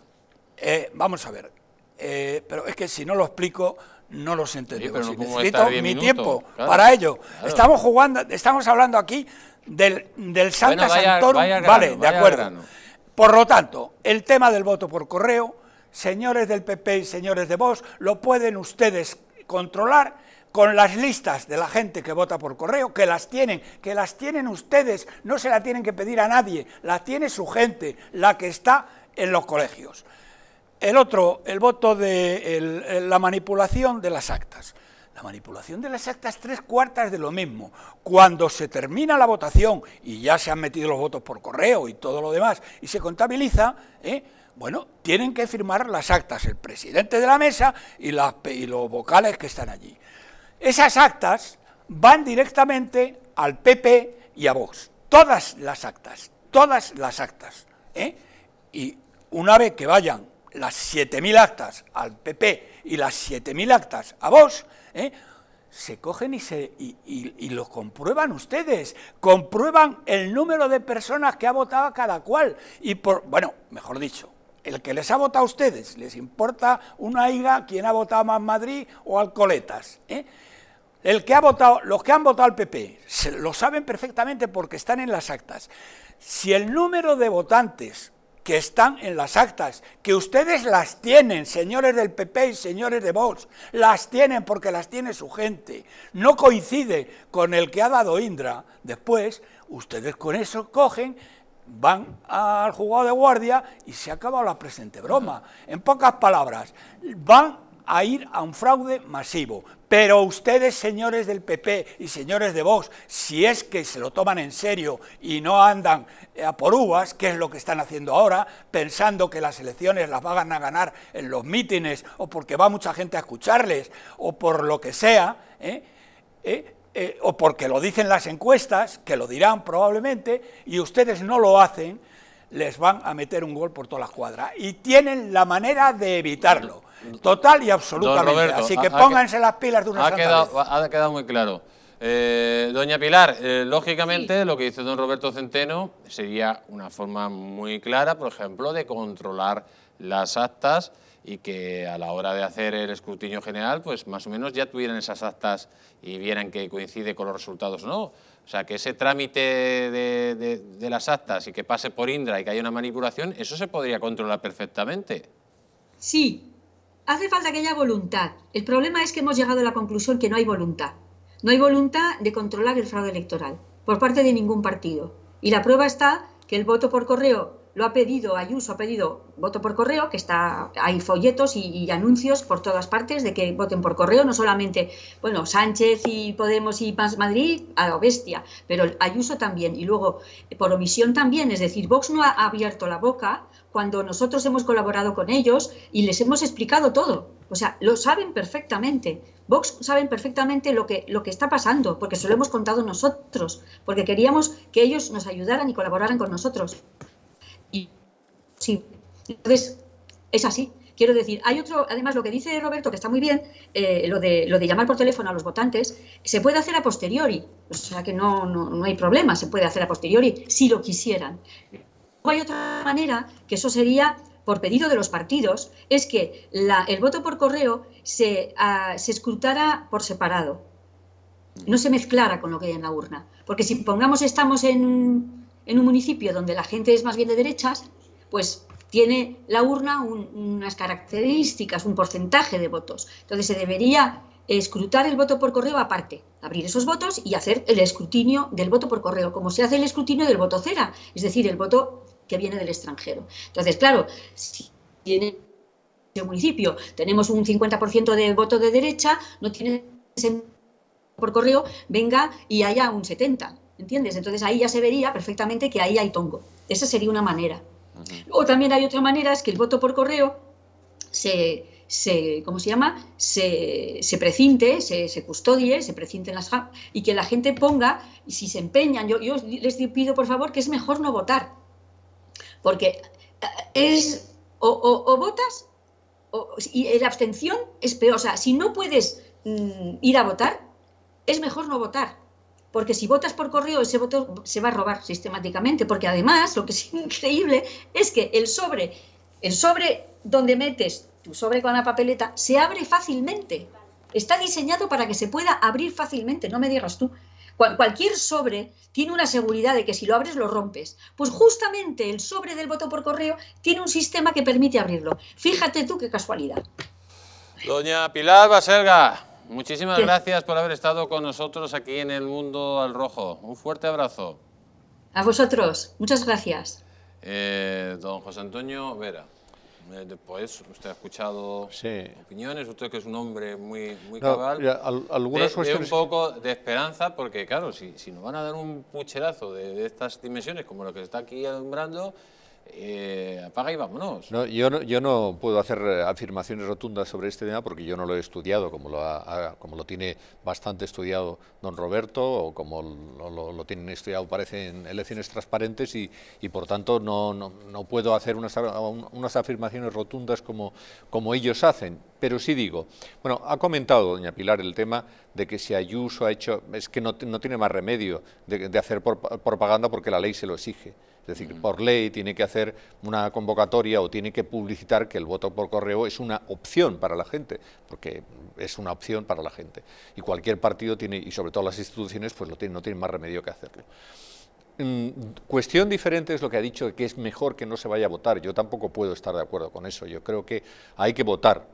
Eh, vamos a ver, eh, pero es que si no lo explico, no los entendemos. necesito mi tiempo para ello. Estamos jugando, estamos hablando aquí del, Santa vale, de acuerdo. Por lo tanto, el tema del voto por correo, señores del PP y señores de Vox, lo pueden ustedes controlar con las listas de la gente que vota por correo, que las tienen, que las tienen ustedes, no se la tienen que pedir a nadie, la tiene su gente, la que está en los colegios. El otro, el voto de la manipulación de las actas. La manipulación de las actas, tres cuartas de lo mismo. Cuando se termina la votación y ya se han metido los votos por correo y todo lo demás y se contabiliza, ¿eh? bueno, tienen que firmar las actas el presidente de la mesa y, los vocales que están allí. Esas actas van directamente al PP y a Vox. Todas las actas, todas las actas. ¿eh? Y una vez que vayan las 7.000 actas al PP y las 7.000 actas a vos, ¿eh? se cogen y, se, y, lo comprueban ustedes, comprueban el número de personas que ha votado cada cual. Y por, bueno, mejor dicho, el que les ha votado a ustedes, les importa una higa quién ha votado más Madrid o Alcoletas. ¿eh? El que ha votado, los que han votado al PP, lo saben perfectamente porque están en las actas. Si el número de votantes que están en las actas, que ustedes las tienen, señores del PP y señores de Vox, las tienen porque las tiene su gente. No coincide con el que ha dado Indra. Después, ustedes con eso cogen, van al jugado de guardia y se acaba la presente broma. En pocas palabras, van a ir a un fraude masivo. Pero ustedes, señores del PP y señores de Vox, si es que se lo toman en serio y no andan eh, a por uvas, que es lo que están haciendo ahora, pensando que las elecciones las van a ganar en los mítines o porque va mucha gente a escucharles o por lo que sea, ¿eh? ¿Eh? o porque lo dicen las encuestas, que lo dirán probablemente, y ustedes no lo hacen, les van a meter un gol por toda la cuadra. Y tienen la manera de evitarlo. Total y absolutamente. Así que pónganse las pilas de una vez. Ha quedado muy claro. Eh, doña Pilar, eh, lógicamente lo que dice don Roberto Centeno sería una forma muy clara, por ejemplo, de controlar las actas y que a la hora de hacer el escrutinio general, pues más o menos ya tuvieran esas actas y vieran que coincide con los resultados o no. O sea, que ese trámite de, de las actas y que pase por Indra y que haya una manipulación, eso se podría controlar perfectamente. Sí, Hace falta que haya voluntad. El problema es que hemos llegado a la conclusión que no hay voluntad. No hay voluntad de controlar el fraude electoral por parte de ningún partido. Y la prueba está que el voto por correo lo ha pedido, Ayuso ha pedido voto por correo, que está, hay folletos y, anuncios por todas partes de que voten por correo, no solamente, bueno, Sánchez y Podemos y Más Madrid, a bestia, pero Ayuso también, y luego por omisión también, es decir, Vox no ha abierto la boca cuando nosotros hemos colaborado con ellos y les hemos explicado todo. O sea, lo saben perfectamente. Vox saben perfectamente lo que, lo que está pasando, porque se lo hemos contado nosotros, porque queríamos que ellos nos ayudaran y colaboraran con nosotros. Y sí, entonces es así. Quiero decir, hay otro, además lo que dice Roberto, que está muy bien, eh, lo, de, lo de llamar por teléfono a los votantes, se puede hacer a posteriori, o sea que no, no, no hay problema, se puede hacer a posteriori si lo quisieran hay otra manera, que eso sería por pedido de los partidos, es que el voto por correo ah, se, escrutara por separado, no se mezclara con lo que hay en la urna. Porque si pongamos estamos en, un municipio donde la gente es más bien de derechas, pues tiene la urna unas características, un porcentaje de votos. Entonces se debería escrutar el voto por correo aparte, abrir esos votos y hacer el escrutinio del voto por correo, como se hace el escrutinio del voto cera, es decir, el voto que viene del extranjero. Entonces, claro, si tiene el municipio tenemos un 50% de voto de derecha, no tiene por correo venga y haya un 70, ¿entiendes? Entonces ahí ya se vería perfectamente que ahí hay tongo. Esa sería una manera. O también hay otra manera, es que el voto por correo se, ¿cómo se llama? Se, se precinte, se, custodie, se precinte en las y que la gente ponga, y si se empeñan, yo les pido por favor que es mejor no votar, porque eh, es o, votas o, y la abstención es peor. O sea, si no puedes mm, ir a votar, es mejor no votar. Porque si votas por correo, ese voto se va a robar sistemáticamente. Porque además, lo que es *laughs* increíble es que el sobre, el sobre donde metes tu sobre con la papeleta, se abre fácilmente. Está diseñado para que se pueda abrir fácilmente, no me digas tú cualquier sobre tiene una seguridad de que si lo abres lo rompes. Pues justamente el sobre del voto por correo tiene un sistema que permite abrirlo. Fíjate tú qué casualidad. Doña Pilar Baselga, muchísimas gracias por haber estado con nosotros aquí en El Mundo al Rojo. Un fuerte abrazo. A vosotros, muchas gracias. Eh, don José Antonio Vera. Eh, después, usted ha escuchado opiniones, usted que es un hombre muy, muy cabal. al, algunas un poco de esperanza, porque claro, si, si nos van a dar un pucherazo de, estas dimensiones, como lo que se está aquí alumbrando, eh, apaga y vámonos. No, yo, no, puedo hacer eh, afirmaciones rotundas sobre este tema porque yo no lo he estudiado como lo, tiene bastante estudiado don Roberto o como lo, tienen estudiado parece en elecciones transparentes y, por tanto no, puedo hacer unas, afirmaciones rotundas como, ellos hacen. Pero sí digo, bueno, ha comentado doña Pilar el tema de que si Ayuso ha hecho, es que no, tiene más remedio de, hacer propaganda porque la ley se lo exige. Es decir, mm. por ley tiene que hacer una convocatoria o tiene que publicitar que el voto por correo es una opción para la gente, porque es una opción para la gente. Y cualquier partido tiene, y sobre todo las instituciones, pues lo no tienen más remedio que hacerlo. Mm, cuestión diferente es lo que ha dicho, que es mejor que no se vaya a votar. Yo tampoco puedo estar de acuerdo con eso. Yo creo que hay que votar.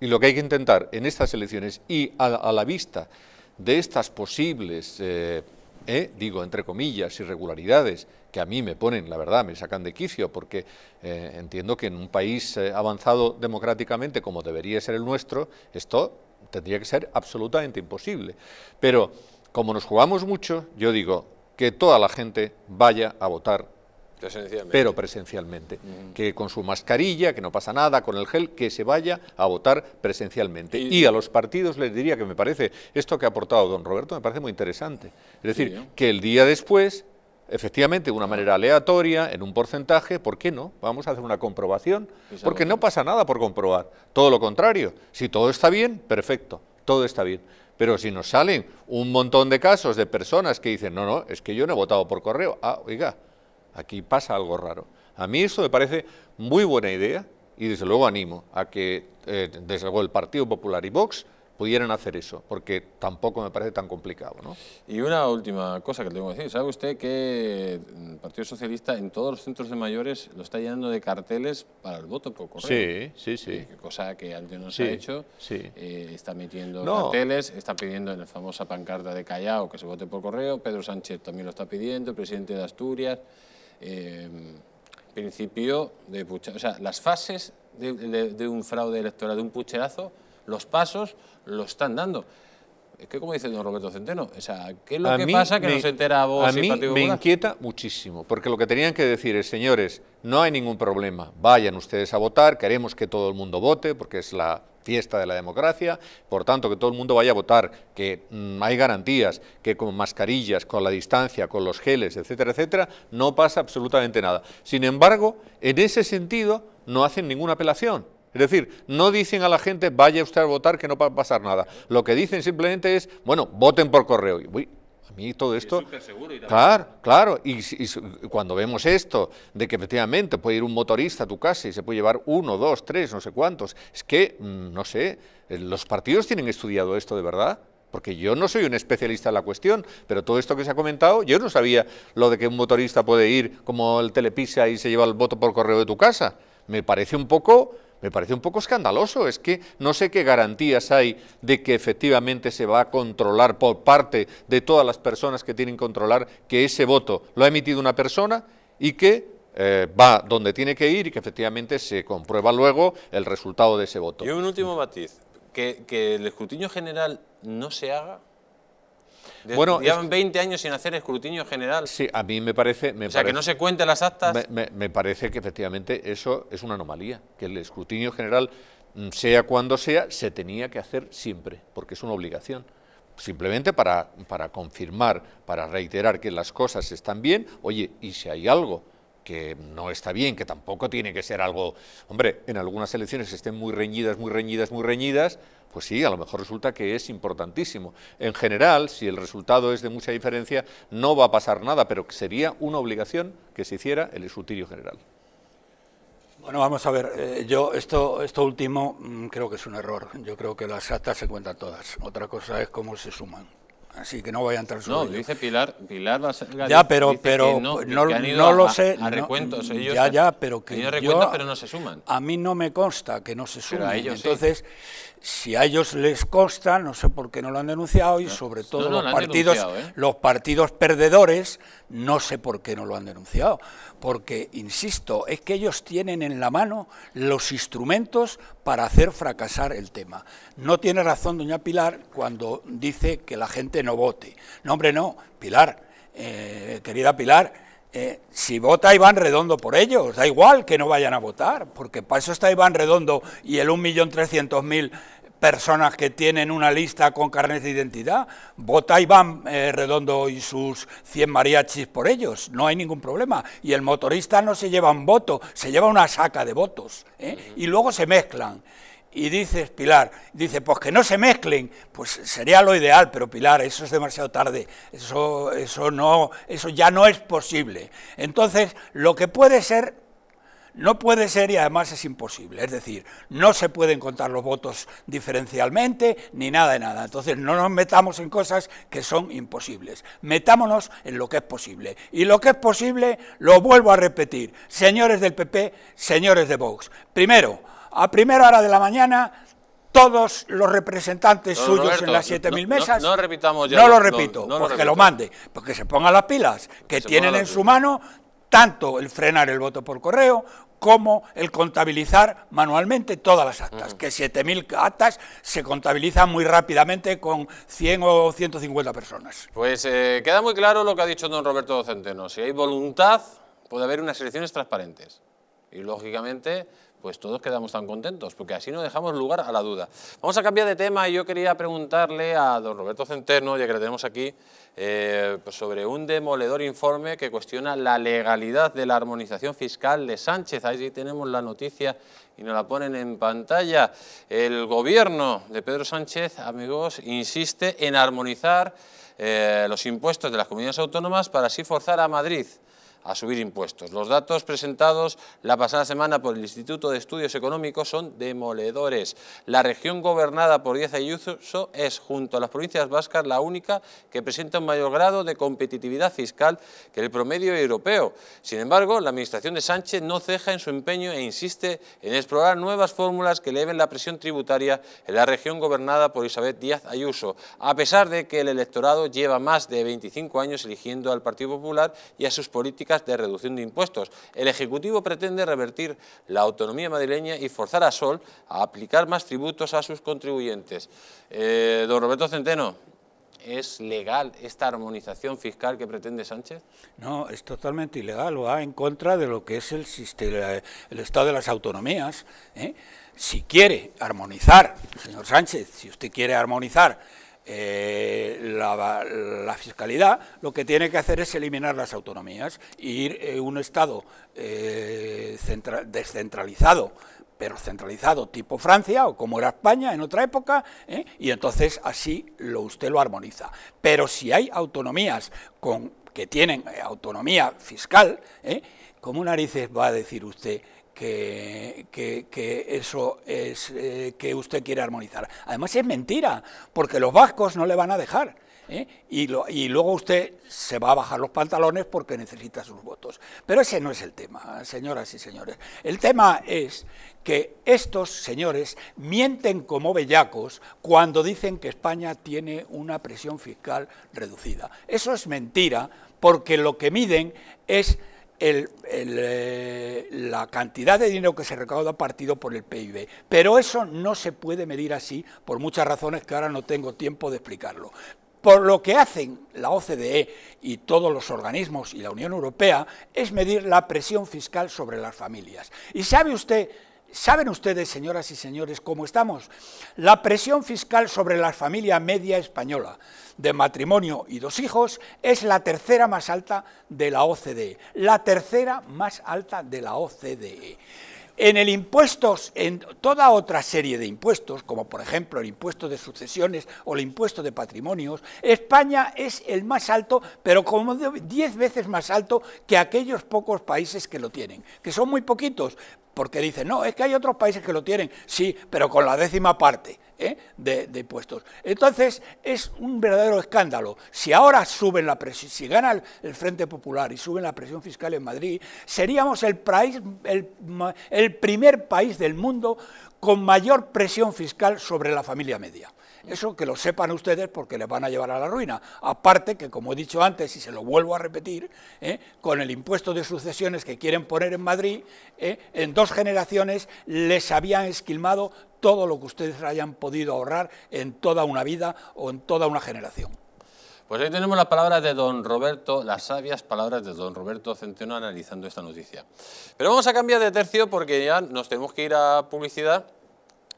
Y lo que hay que intentar en estas elecciones y a, la vista de estas posibles, eh, eh, digo, entre comillas, irregularidades que a mí me ponen, la verdad, me sacan de quicio, porque eh, entiendo que en un país eh, avanzado democráticamente como debería ser el nuestro, esto tendría que ser absolutamente imposible. Pero como nos jugamos mucho, yo digo que toda la gente vaya a votar pero presencialmente. Mm. Que con su mascarilla, que no pasa nada, con el gel, que se vaya a votar presencialmente. Y, a los partidos les diría que me parece, esto que ha aportado don Roberto me parece muy interesante. Es decir, que el día después efectivamente de una manera aleatoria, en un porcentaje, ¿por qué no? Vamos a hacer una comprobación, porque no pasa nada por comprobar, todo lo contrario, si todo está bien, perfecto, todo está bien. Pero si nos salen un montón de casos de personas que dicen, no, no, es que yo no he votado por correo, ah, oiga, aquí pasa algo raro. A mí esto me parece muy buena idea y desde luego animo a que, eh, desde luego, el Partido Popular y Vox pudieran hacer eso, porque tampoco me parece tan complicado. ¿no? Y una última cosa que le tengo que decir. ¿Sabe usted que mm, el Partido Socialista en todos los centros de mayores lo está llenando de carteles para el voto por correo? Sí, sí, sí. Eh, cosa que antes no se ha hecho. Sí. Eh, está metiendo carteles, está pidiendo en la famosa pancarta de Callao que se vote por correo. Pedro Sánchez también lo está pidiendo, el presidente de Asturias. Eh, principio de pucha, o sea, las fases de, de un fraude electoral, de un pucherazo, los pasos, lo están dando. Es que como dice don Roberto Centeno, o sea, ¿qué es lo que pasa que no se entera vos? A mí me inquieta muchísimo, porque lo que tenían que decir es, señores, no hay ningún problema, vayan ustedes a votar, queremos que todo el mundo vote, porque es la fiesta de la democracia, por tanto, que todo el mundo vaya a votar, que mm, hay garantías, que con mascarillas, con la distancia, con los geles, etcétera, etcétera, no pasa absolutamente nada. Sin embargo, en ese sentido, no hacen ninguna apelación. Es decir, no dicen a la gente, vaya usted a votar que no va a pasar nada. Lo que dicen simplemente es, bueno, voten por correo. Y, uy, a mí todo esto... Es seguro claro, claro. Y, y, cuando vemos esto, de que efectivamente puede ir un motorista a tu casa y se puede llevar uno, dos, tres, no sé cuántos, es que, mm, no sé, eh, los partidos tienen estudiado esto de verdad. Porque yo no soy un especialista en la cuestión, pero todo esto que se ha comentado, yo no sabía lo de que un motorista puede ir como el telepisa y se lleva el voto por correo de tu casa. Me parece un poco me parece un poco escandaloso, es que no sé qué garantías hay de que efectivamente se va a controlar por parte de todas las personas que tienen que controlar que ese voto lo ha emitido una persona y que eh, va donde tiene que ir y que efectivamente se comprueba luego el resultado de ese voto. Y un último matiz, que el escrutinio general no se haga bueno, llevan 20 años sin hacer escrutinio general. Sí, a mí me parece... o sea, que no se cuenten las actas. Me, parece que efectivamente eso es una anomalía, que el escrutinio general, mm, sea cuando sea, se tenía que hacer siempre, porque es una obligación simplemente para, para, confirmar, para reiterar que las cosas están bien, oye, y si hay algo que no está bien, que tampoco tiene que ser algo... Hombre, en algunas elecciones estén muy reñidas, muy reñidas, muy reñidas, pues sí, a lo mejor resulta que es importantísimo. En general, si el resultado es de mucha diferencia, no va a pasar nada, pero sería una obligación que se hiciera el escrutinio general. Bueno, vamos a ver, eh, yo esto, esto último mm, creo que es un error. Yo creo que las actas se cuentan todas. Otra cosa es cómo se suman. Así que no voy a entrar sobre No, lo dice Pilar, Pilar va a ser, Ya, pero, pero no, pues lo sé. A recuentos, ellos ya, ya, pero que yo, recuentos, pero no se suman. A mí no me consta que no se sumen. Entonces, si a ellos les consta, no sé por qué no lo han denunciado y sobre todo los, partidos, ¿eh? los partidos perdedores, no sé por qué no lo han denunciado. Porque, insisto, es que ellos tienen en la mano los instrumentos para hacer fracasar el tema. No tiene razón doña Pilar cuando dice que la gente no vote. No, hombre, no, Pilar, eh, querida Pilar, eh, si vota Iván Redondo por ellos, da igual que no vayan a votar, porque para eso está Iván Redondo y el 1.300.000 personas que tienen una lista con carnet de identidad, vota Iván eh, Redondo y sus 100 mariachis por ellos, no hay ningún problema. Y el motorista no se lleva un voto, se lleva una saca de votos. ¿eh? Y luego se mezclan. Y dices, Pilar, dice, pues que no se mezclen, pues sería lo ideal, pero Pilar, eso es demasiado tarde, eso, eso, no, eso ya no es posible. Entonces, lo que puede ser no puede ser y además es imposible. Es decir, no se pueden contar los votos diferencialmente ni nada de nada. Entonces no nos metamos en cosas que son imposibles. Metámonos en lo que es posible. Y lo que es posible, lo vuelvo a repetir, señores del PP, señores de Vox. Primero, a primera hora de la mañana todos los representantes suyos en las 7.000 mesas. No, repitamos No lo repito, porque lo, mande, porque se pongan las pilas que, tienen en su mano tanto el frenar el voto por correo como el contabilizar manualmente todas las actas, que 7.000 actas se contabilizan muy rápidamente con 100 o 150 personas. Pues eh, queda muy claro lo que ha dicho don Roberto docenteno si hay voluntad puede haber unas elecciones transparentes y lógicamente pues todos quedamos tan contentos, porque así no dejamos lugar a la duda. Vamos a cambiar de tema y yo quería preguntarle a don Roberto Centeno, ya que le tenemos aquí, eh, pues sobre un demoledor informe que cuestiona la legalidad de la armonización fiscal de Sánchez. Ahí tenemos la noticia y nos la ponen en pantalla. El gobierno de Pedro Sánchez, amigos, insiste en armonizar eh, los impuestos de las comunidades autónomas para así forzar a Madrid a subir impuestos. Los datos presentados la pasada semana por el Instituto de Estudios Económicos son demoledores. La región gobernada por Díaz Ayuso es, junto a las provincias vascas, la única que presenta un mayor grado de competitividad fiscal que el promedio europeo. Sin embargo, la administración de Sánchez no ceja en su empeño e insiste en explorar nuevas fórmulas que eleven la presión tributaria en la región gobernada por Isabel Díaz Ayuso, a pesar de que el electorado lleva más de 25 años eligiendo al Partido Popular y a sus políticas de reducción de impuestos. El Ejecutivo pretende revertir la autonomía madrileña y forzar a Sol a aplicar más tributos a sus contribuyentes. Eh, don Roberto Centeno, ¿Es legal esta armonización fiscal que pretende Sánchez? No, es totalmente ilegal, va en contra de lo que es el, sistema, el Estado de las Autonomías. ¿eh? Si quiere armonizar, señor Sánchez, si usted quiere armonizar eh, la, fiscalidad lo que tiene que hacer es eliminar las autonomías e ir a un Estado eh, descentralizado pero centralizado tipo Francia o como era España en otra época, ¿eh? y entonces así lo, usted lo armoniza. Pero si hay autonomías con, que tienen autonomía fiscal, ¿cómo narices va a decir usted que, eso es eh, que usted quiere armonizar. Además es mentira, porque los vascos no le van a dejar. ¿eh? Y, y luego usted se va a bajar los pantalones porque necesita sus votos. Pero ese no es el tema, señoras y señores. El tema es que estos señores mienten como bellacos cuando dicen que España tiene una presión fiscal reducida. Eso es mentira porque lo que miden es eh, la cantidad de dinero que se recauda partido por el PIB. Pero eso no se puede medir así por muchas razones que ahora no tengo tiempo de explicarlo. Por lo que hacen la OCDE y todos los organismos y la Unión Europea es medir la presión fiscal sobre las familias. ¿Y sabe usted Saben ustedes, señoras y señores, cómo estamos. La presión fiscal sobre la familia media española de matrimonio y dos hijos es la tercera más alta de la OCDE. La tercera más alta de la OCDE. En el impuestos, en toda otra serie de impuestos, como por ejemplo el impuesto de sucesiones o el impuesto de patrimonios, España es el más alto, pero como diez veces más alto que aquellos pocos países que lo tienen, que son muy poquitos, porque dicen, no, es que hay otros países que lo tienen, sí, pero con la décima parte. ¿eh? de, impuestos. Entonces, es un verdadero escándalo. Si ahora suben la presión, si gana el, Frente Popular y suben la presión fiscal en Madrid, seríamos el, el, primer país del mundo con mayor presión fiscal sobre la familia media. Eso que lo sepan ustedes porque les van a llevar a la ruina. Aparte que, como he dicho antes, y se lo vuelvo a repetir, ¿eh? con el impuesto de sucesiones que quieren poner en Madrid, ¿eh? en dos generaciones les habían esquilmado todo lo que ustedes hayan podido ahorrar en toda una vida o en toda una generación. Pues ahí tenemos las palabras de don Roberto, las sabias palabras de don Roberto Centeno analizando esta noticia. Pero vamos a cambiar de tercio porque ya nos tenemos que ir a publicidad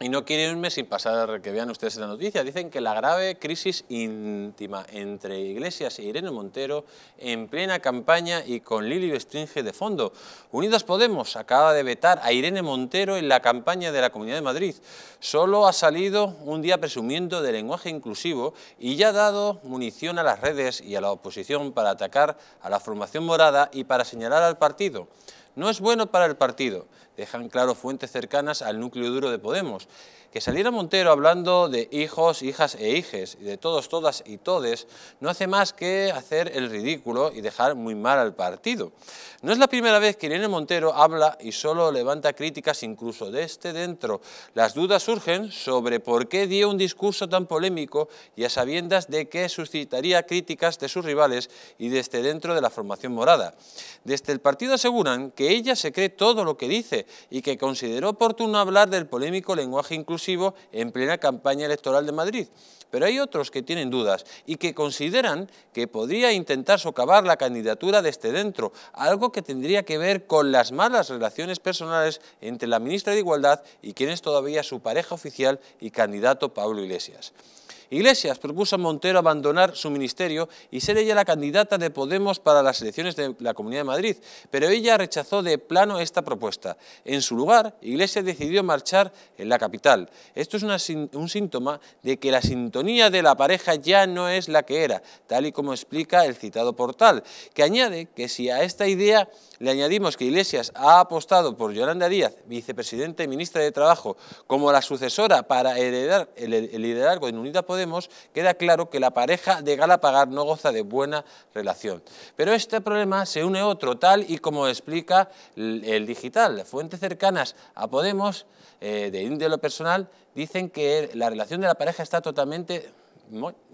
y no quieren irme sin pasar que vean ustedes la noticia. Dicen que la grave crisis íntima entre Iglesias e Irene Montero en plena campaña y con Lili Bestringe de fondo. Unidos Podemos acaba de vetar a Irene Montero en la campaña de la Comunidad de Madrid. Solo ha salido un día presumiendo de lenguaje inclusivo y ya ha dado munición a las redes y a la oposición para atacar a la formación morada y para señalar al partido no es bueno para el partido. Dejan claro fuentes cercanas al núcleo duro de Podemos. Que saliera Montero hablando de hijos, hijas e hijes, y de todos, todas y todes, no hace más que hacer el ridículo y dejar muy mal al partido. No es la primera vez que Irene Montero habla y solo levanta críticas incluso de este dentro. Las dudas surgen sobre por qué dio un discurso tan polémico y a sabiendas de que suscitaría críticas de sus rivales y desde dentro de la formación morada. Desde el partido aseguran que ella se cree todo lo que dice y que consideró oportuno hablar del polémico lenguaje incluso en plena campaña electoral de Madrid. Pero hay otros que tienen dudas y que consideran que podría intentar socavar la candidatura de este dentro, algo que tendría que ver con las malas relaciones personales entre la ministra de Igualdad y quien es todavía su pareja oficial y candidato Pablo Iglesias. Iglesias propuso a Montero abandonar su ministerio y ser ella la candidata de Podemos para las elecciones de la Comunidad de Madrid, pero ella rechazó de plano esta propuesta. En su lugar, Iglesias decidió marchar en la capital. Esto es un síntoma de que la sintonía de la pareja ya no es la que era, tal y como explica el citado portal, que añade que si a esta idea le añadimos que Iglesias ha apostado por Yolanda Díaz, vicepresidente y ministra de Trabajo, como la sucesora para heredar el, liderazgo en Unidad Podemos, queda claro que la pareja de Galapagar no goza de buena relación. Pero este problema se une otro, tal y como explica el, digital. Fuentes cercanas a Podemos, eh, de índole personal, dicen que la relación de la pareja está totalmente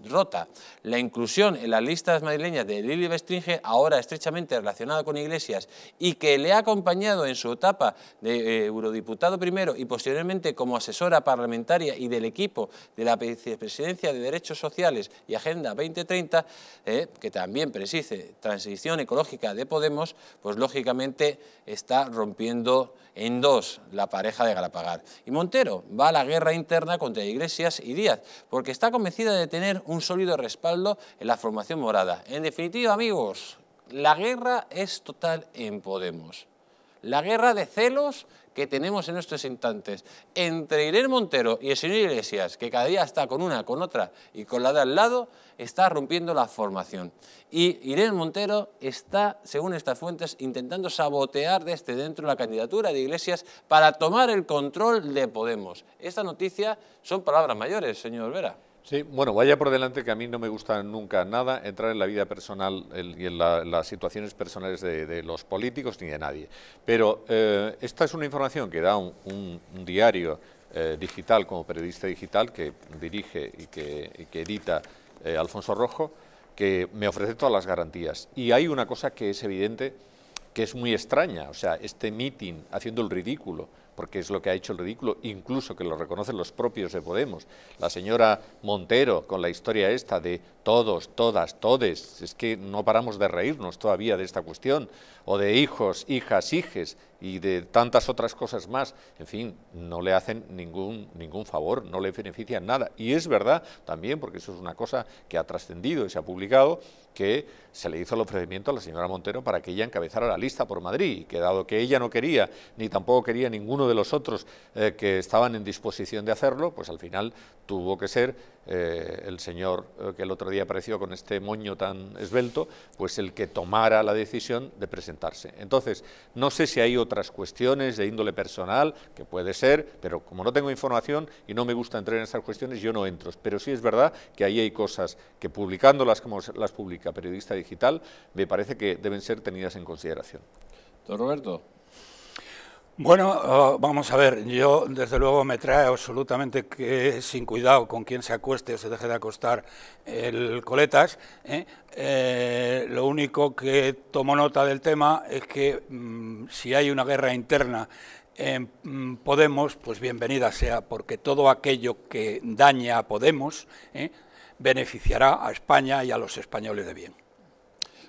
rota. La inclusión en las listas madrileñas de Lili Bestringe, ahora estrechamente relacionada con Iglesias y que le ha acompañado en su etapa de eh, eurodiputado primero y posteriormente como asesora parlamentaria y del equipo de la Presidencia de Derechos Sociales y Agenda 2030, eh, que también preside Transición Ecológica de Podemos, pues lógicamente está rompiendo en dos la pareja de Galapagar. Y Montero va a la guerra interna contra Iglesias y Díaz, porque está convencida de tener un sólido respaldo en la formación morada. En definitiva, amigos, la guerra es total en Podemos. La guerra de celos que tenemos en estos instantes entre Irene Montero y el señor Iglesias, que cada día está con una, con otra y con la de al lado, está rompiendo la formación. Y Irene Montero está, según estas fuentes, intentando sabotear desde dentro la candidatura de Iglesias para tomar el control de Podemos. Esta noticia son palabras mayores, señor Vera. Sí, bueno, vaya por delante que a mí no me gusta nunca nada entrar en la vida personal y en las situaciones personales de, los políticos ni de nadie. Pero eh, esta es una información que da un, diario eh, digital como periodista digital que dirige y que, edita eh, Alfonso Rojo, que me ofrece todas las garantías. Y hay una cosa que es evidente, que es muy extraña, o sea, este meeting haciendo el ridículo, porque es lo que ha hecho el ridículo, incluso que lo reconocen los propios de Podemos. La señora Montero, con la historia esta de todos, todas, todes, es que no paramos de reírnos todavía de esta cuestión, o de hijos, hijas, hijes, y de tantas otras cosas más, en fin, no le hacen ningún, ningún favor, no le benefician nada. Y es verdad también, porque eso es una cosa que ha trascendido y se ha publicado, que se le hizo el ofrecimiento a la señora Montero para que ella encabezara la lista por Madrid, y que dado que ella no quería, ni tampoco quería ninguno de los otros eh, que estaban en disposición de hacerlo, pues al final tuvo que ser eh, el señor eh, que el otro día había aparecido con este moño tan esbelto, pues el que tomara la decisión de presentarse. Entonces, no sé si hay otras cuestiones de índole personal, que puede ser, pero como no tengo información y no me gusta entrar en esas cuestiones, yo no entro. Pero sí es verdad que ahí hay cosas que publicándolas como las publica Periodista Digital, me parece que deben ser tenidas en consideración. Don Roberto, bueno, oh, vamos a ver, yo desde luego me trae absolutamente que sin cuidado con quien se acueste o se deje de acostar el coletas. ¿eh? Eh, lo único que tomo nota del tema es que mm, si hay una guerra interna en mm, Podemos, pues bienvenida sea, porque todo aquello que daña a Podemos ¿eh? beneficiará a España y a los españoles de bien.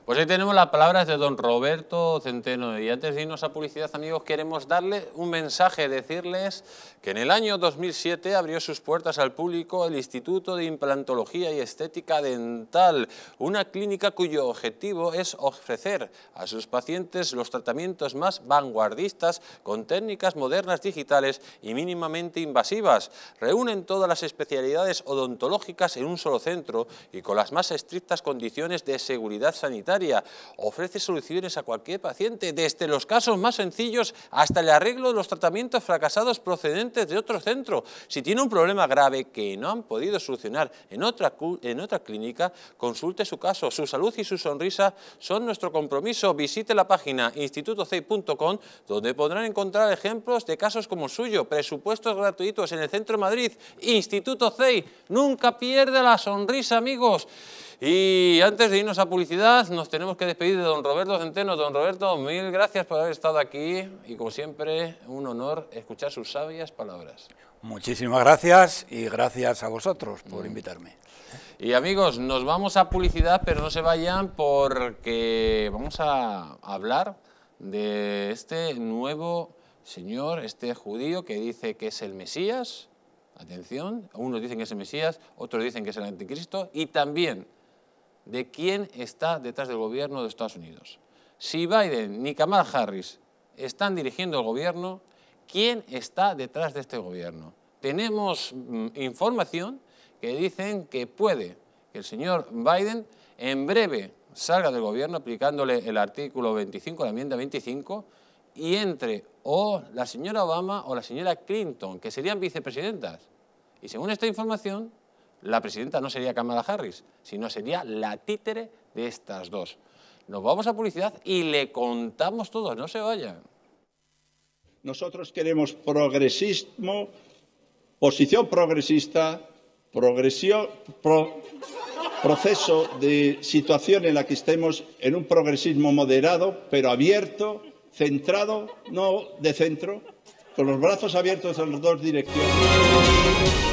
Pues ahí tenemos las palabras de don Roberto Centeno. Y antes de irnos a publicidad, amigos, queremos darle un mensaje, decirles que en el año 2007 abrió sus puertas al público el Instituto de Implantología y Estética Dental, una clínica cuyo objetivo es ofrecer a sus pacientes los tratamientos más vanguardistas con técnicas modernas digitales y mínimamente invasivas. Reúnen todas las especialidades odontológicas en un solo centro y con las más estrictas condiciones de seguridad sanitaria ofrece soluciones a cualquier paciente, desde los casos más sencillos hasta el arreglo de los tratamientos fracasados procedentes de otro centro. Si tiene un problema grave que no han podido solucionar en otra, en otra clínica, consulte su caso. Su salud y su sonrisa son nuestro compromiso. Visite la página institutocei.com donde podrán encontrar ejemplos de casos como el suyo, presupuestos gratuitos en el centro de Madrid. Instituto CEI, nunca pierda la sonrisa, amigos. Y antes de irnos a publicidad, nos tenemos que despedir de don Roberto Centeno. Don Roberto, mil gracias por haber estado aquí y como siempre, un honor escuchar sus sabias palabras. Muchísimas gracias y gracias a vosotros por mm. invitarme. Y amigos, nos vamos a publicidad, pero no se vayan porque vamos a hablar de este nuevo señor, este judío que dice que es el Mesías, atención, unos dicen que es el Mesías, otros dicen que es el anticristo, y también de quién está detrás del gobierno de Estados Unidos. Si Biden ni Kamala Harris están dirigiendo el gobierno, ¿quién está detrás de este gobierno? Tenemos mm, información que dicen que puede que el señor Biden en breve salga del gobierno aplicándole el artículo 25, la enmienda 25, y entre o la señora Obama o la señora Clinton, que serían vicepresidentas. Y según esta información, la presidenta no sería Kamala Harris, sino sería la títere de estas dos. Nos vamos a publicidad y le contamos todo, no se vayan. Nosotros queremos progresismo, posición progresista, progresión, proceso de situación en la que estemos en un progresismo moderado, pero abierto, centrado, no de centro, con los brazos abiertos en las dos direcciones.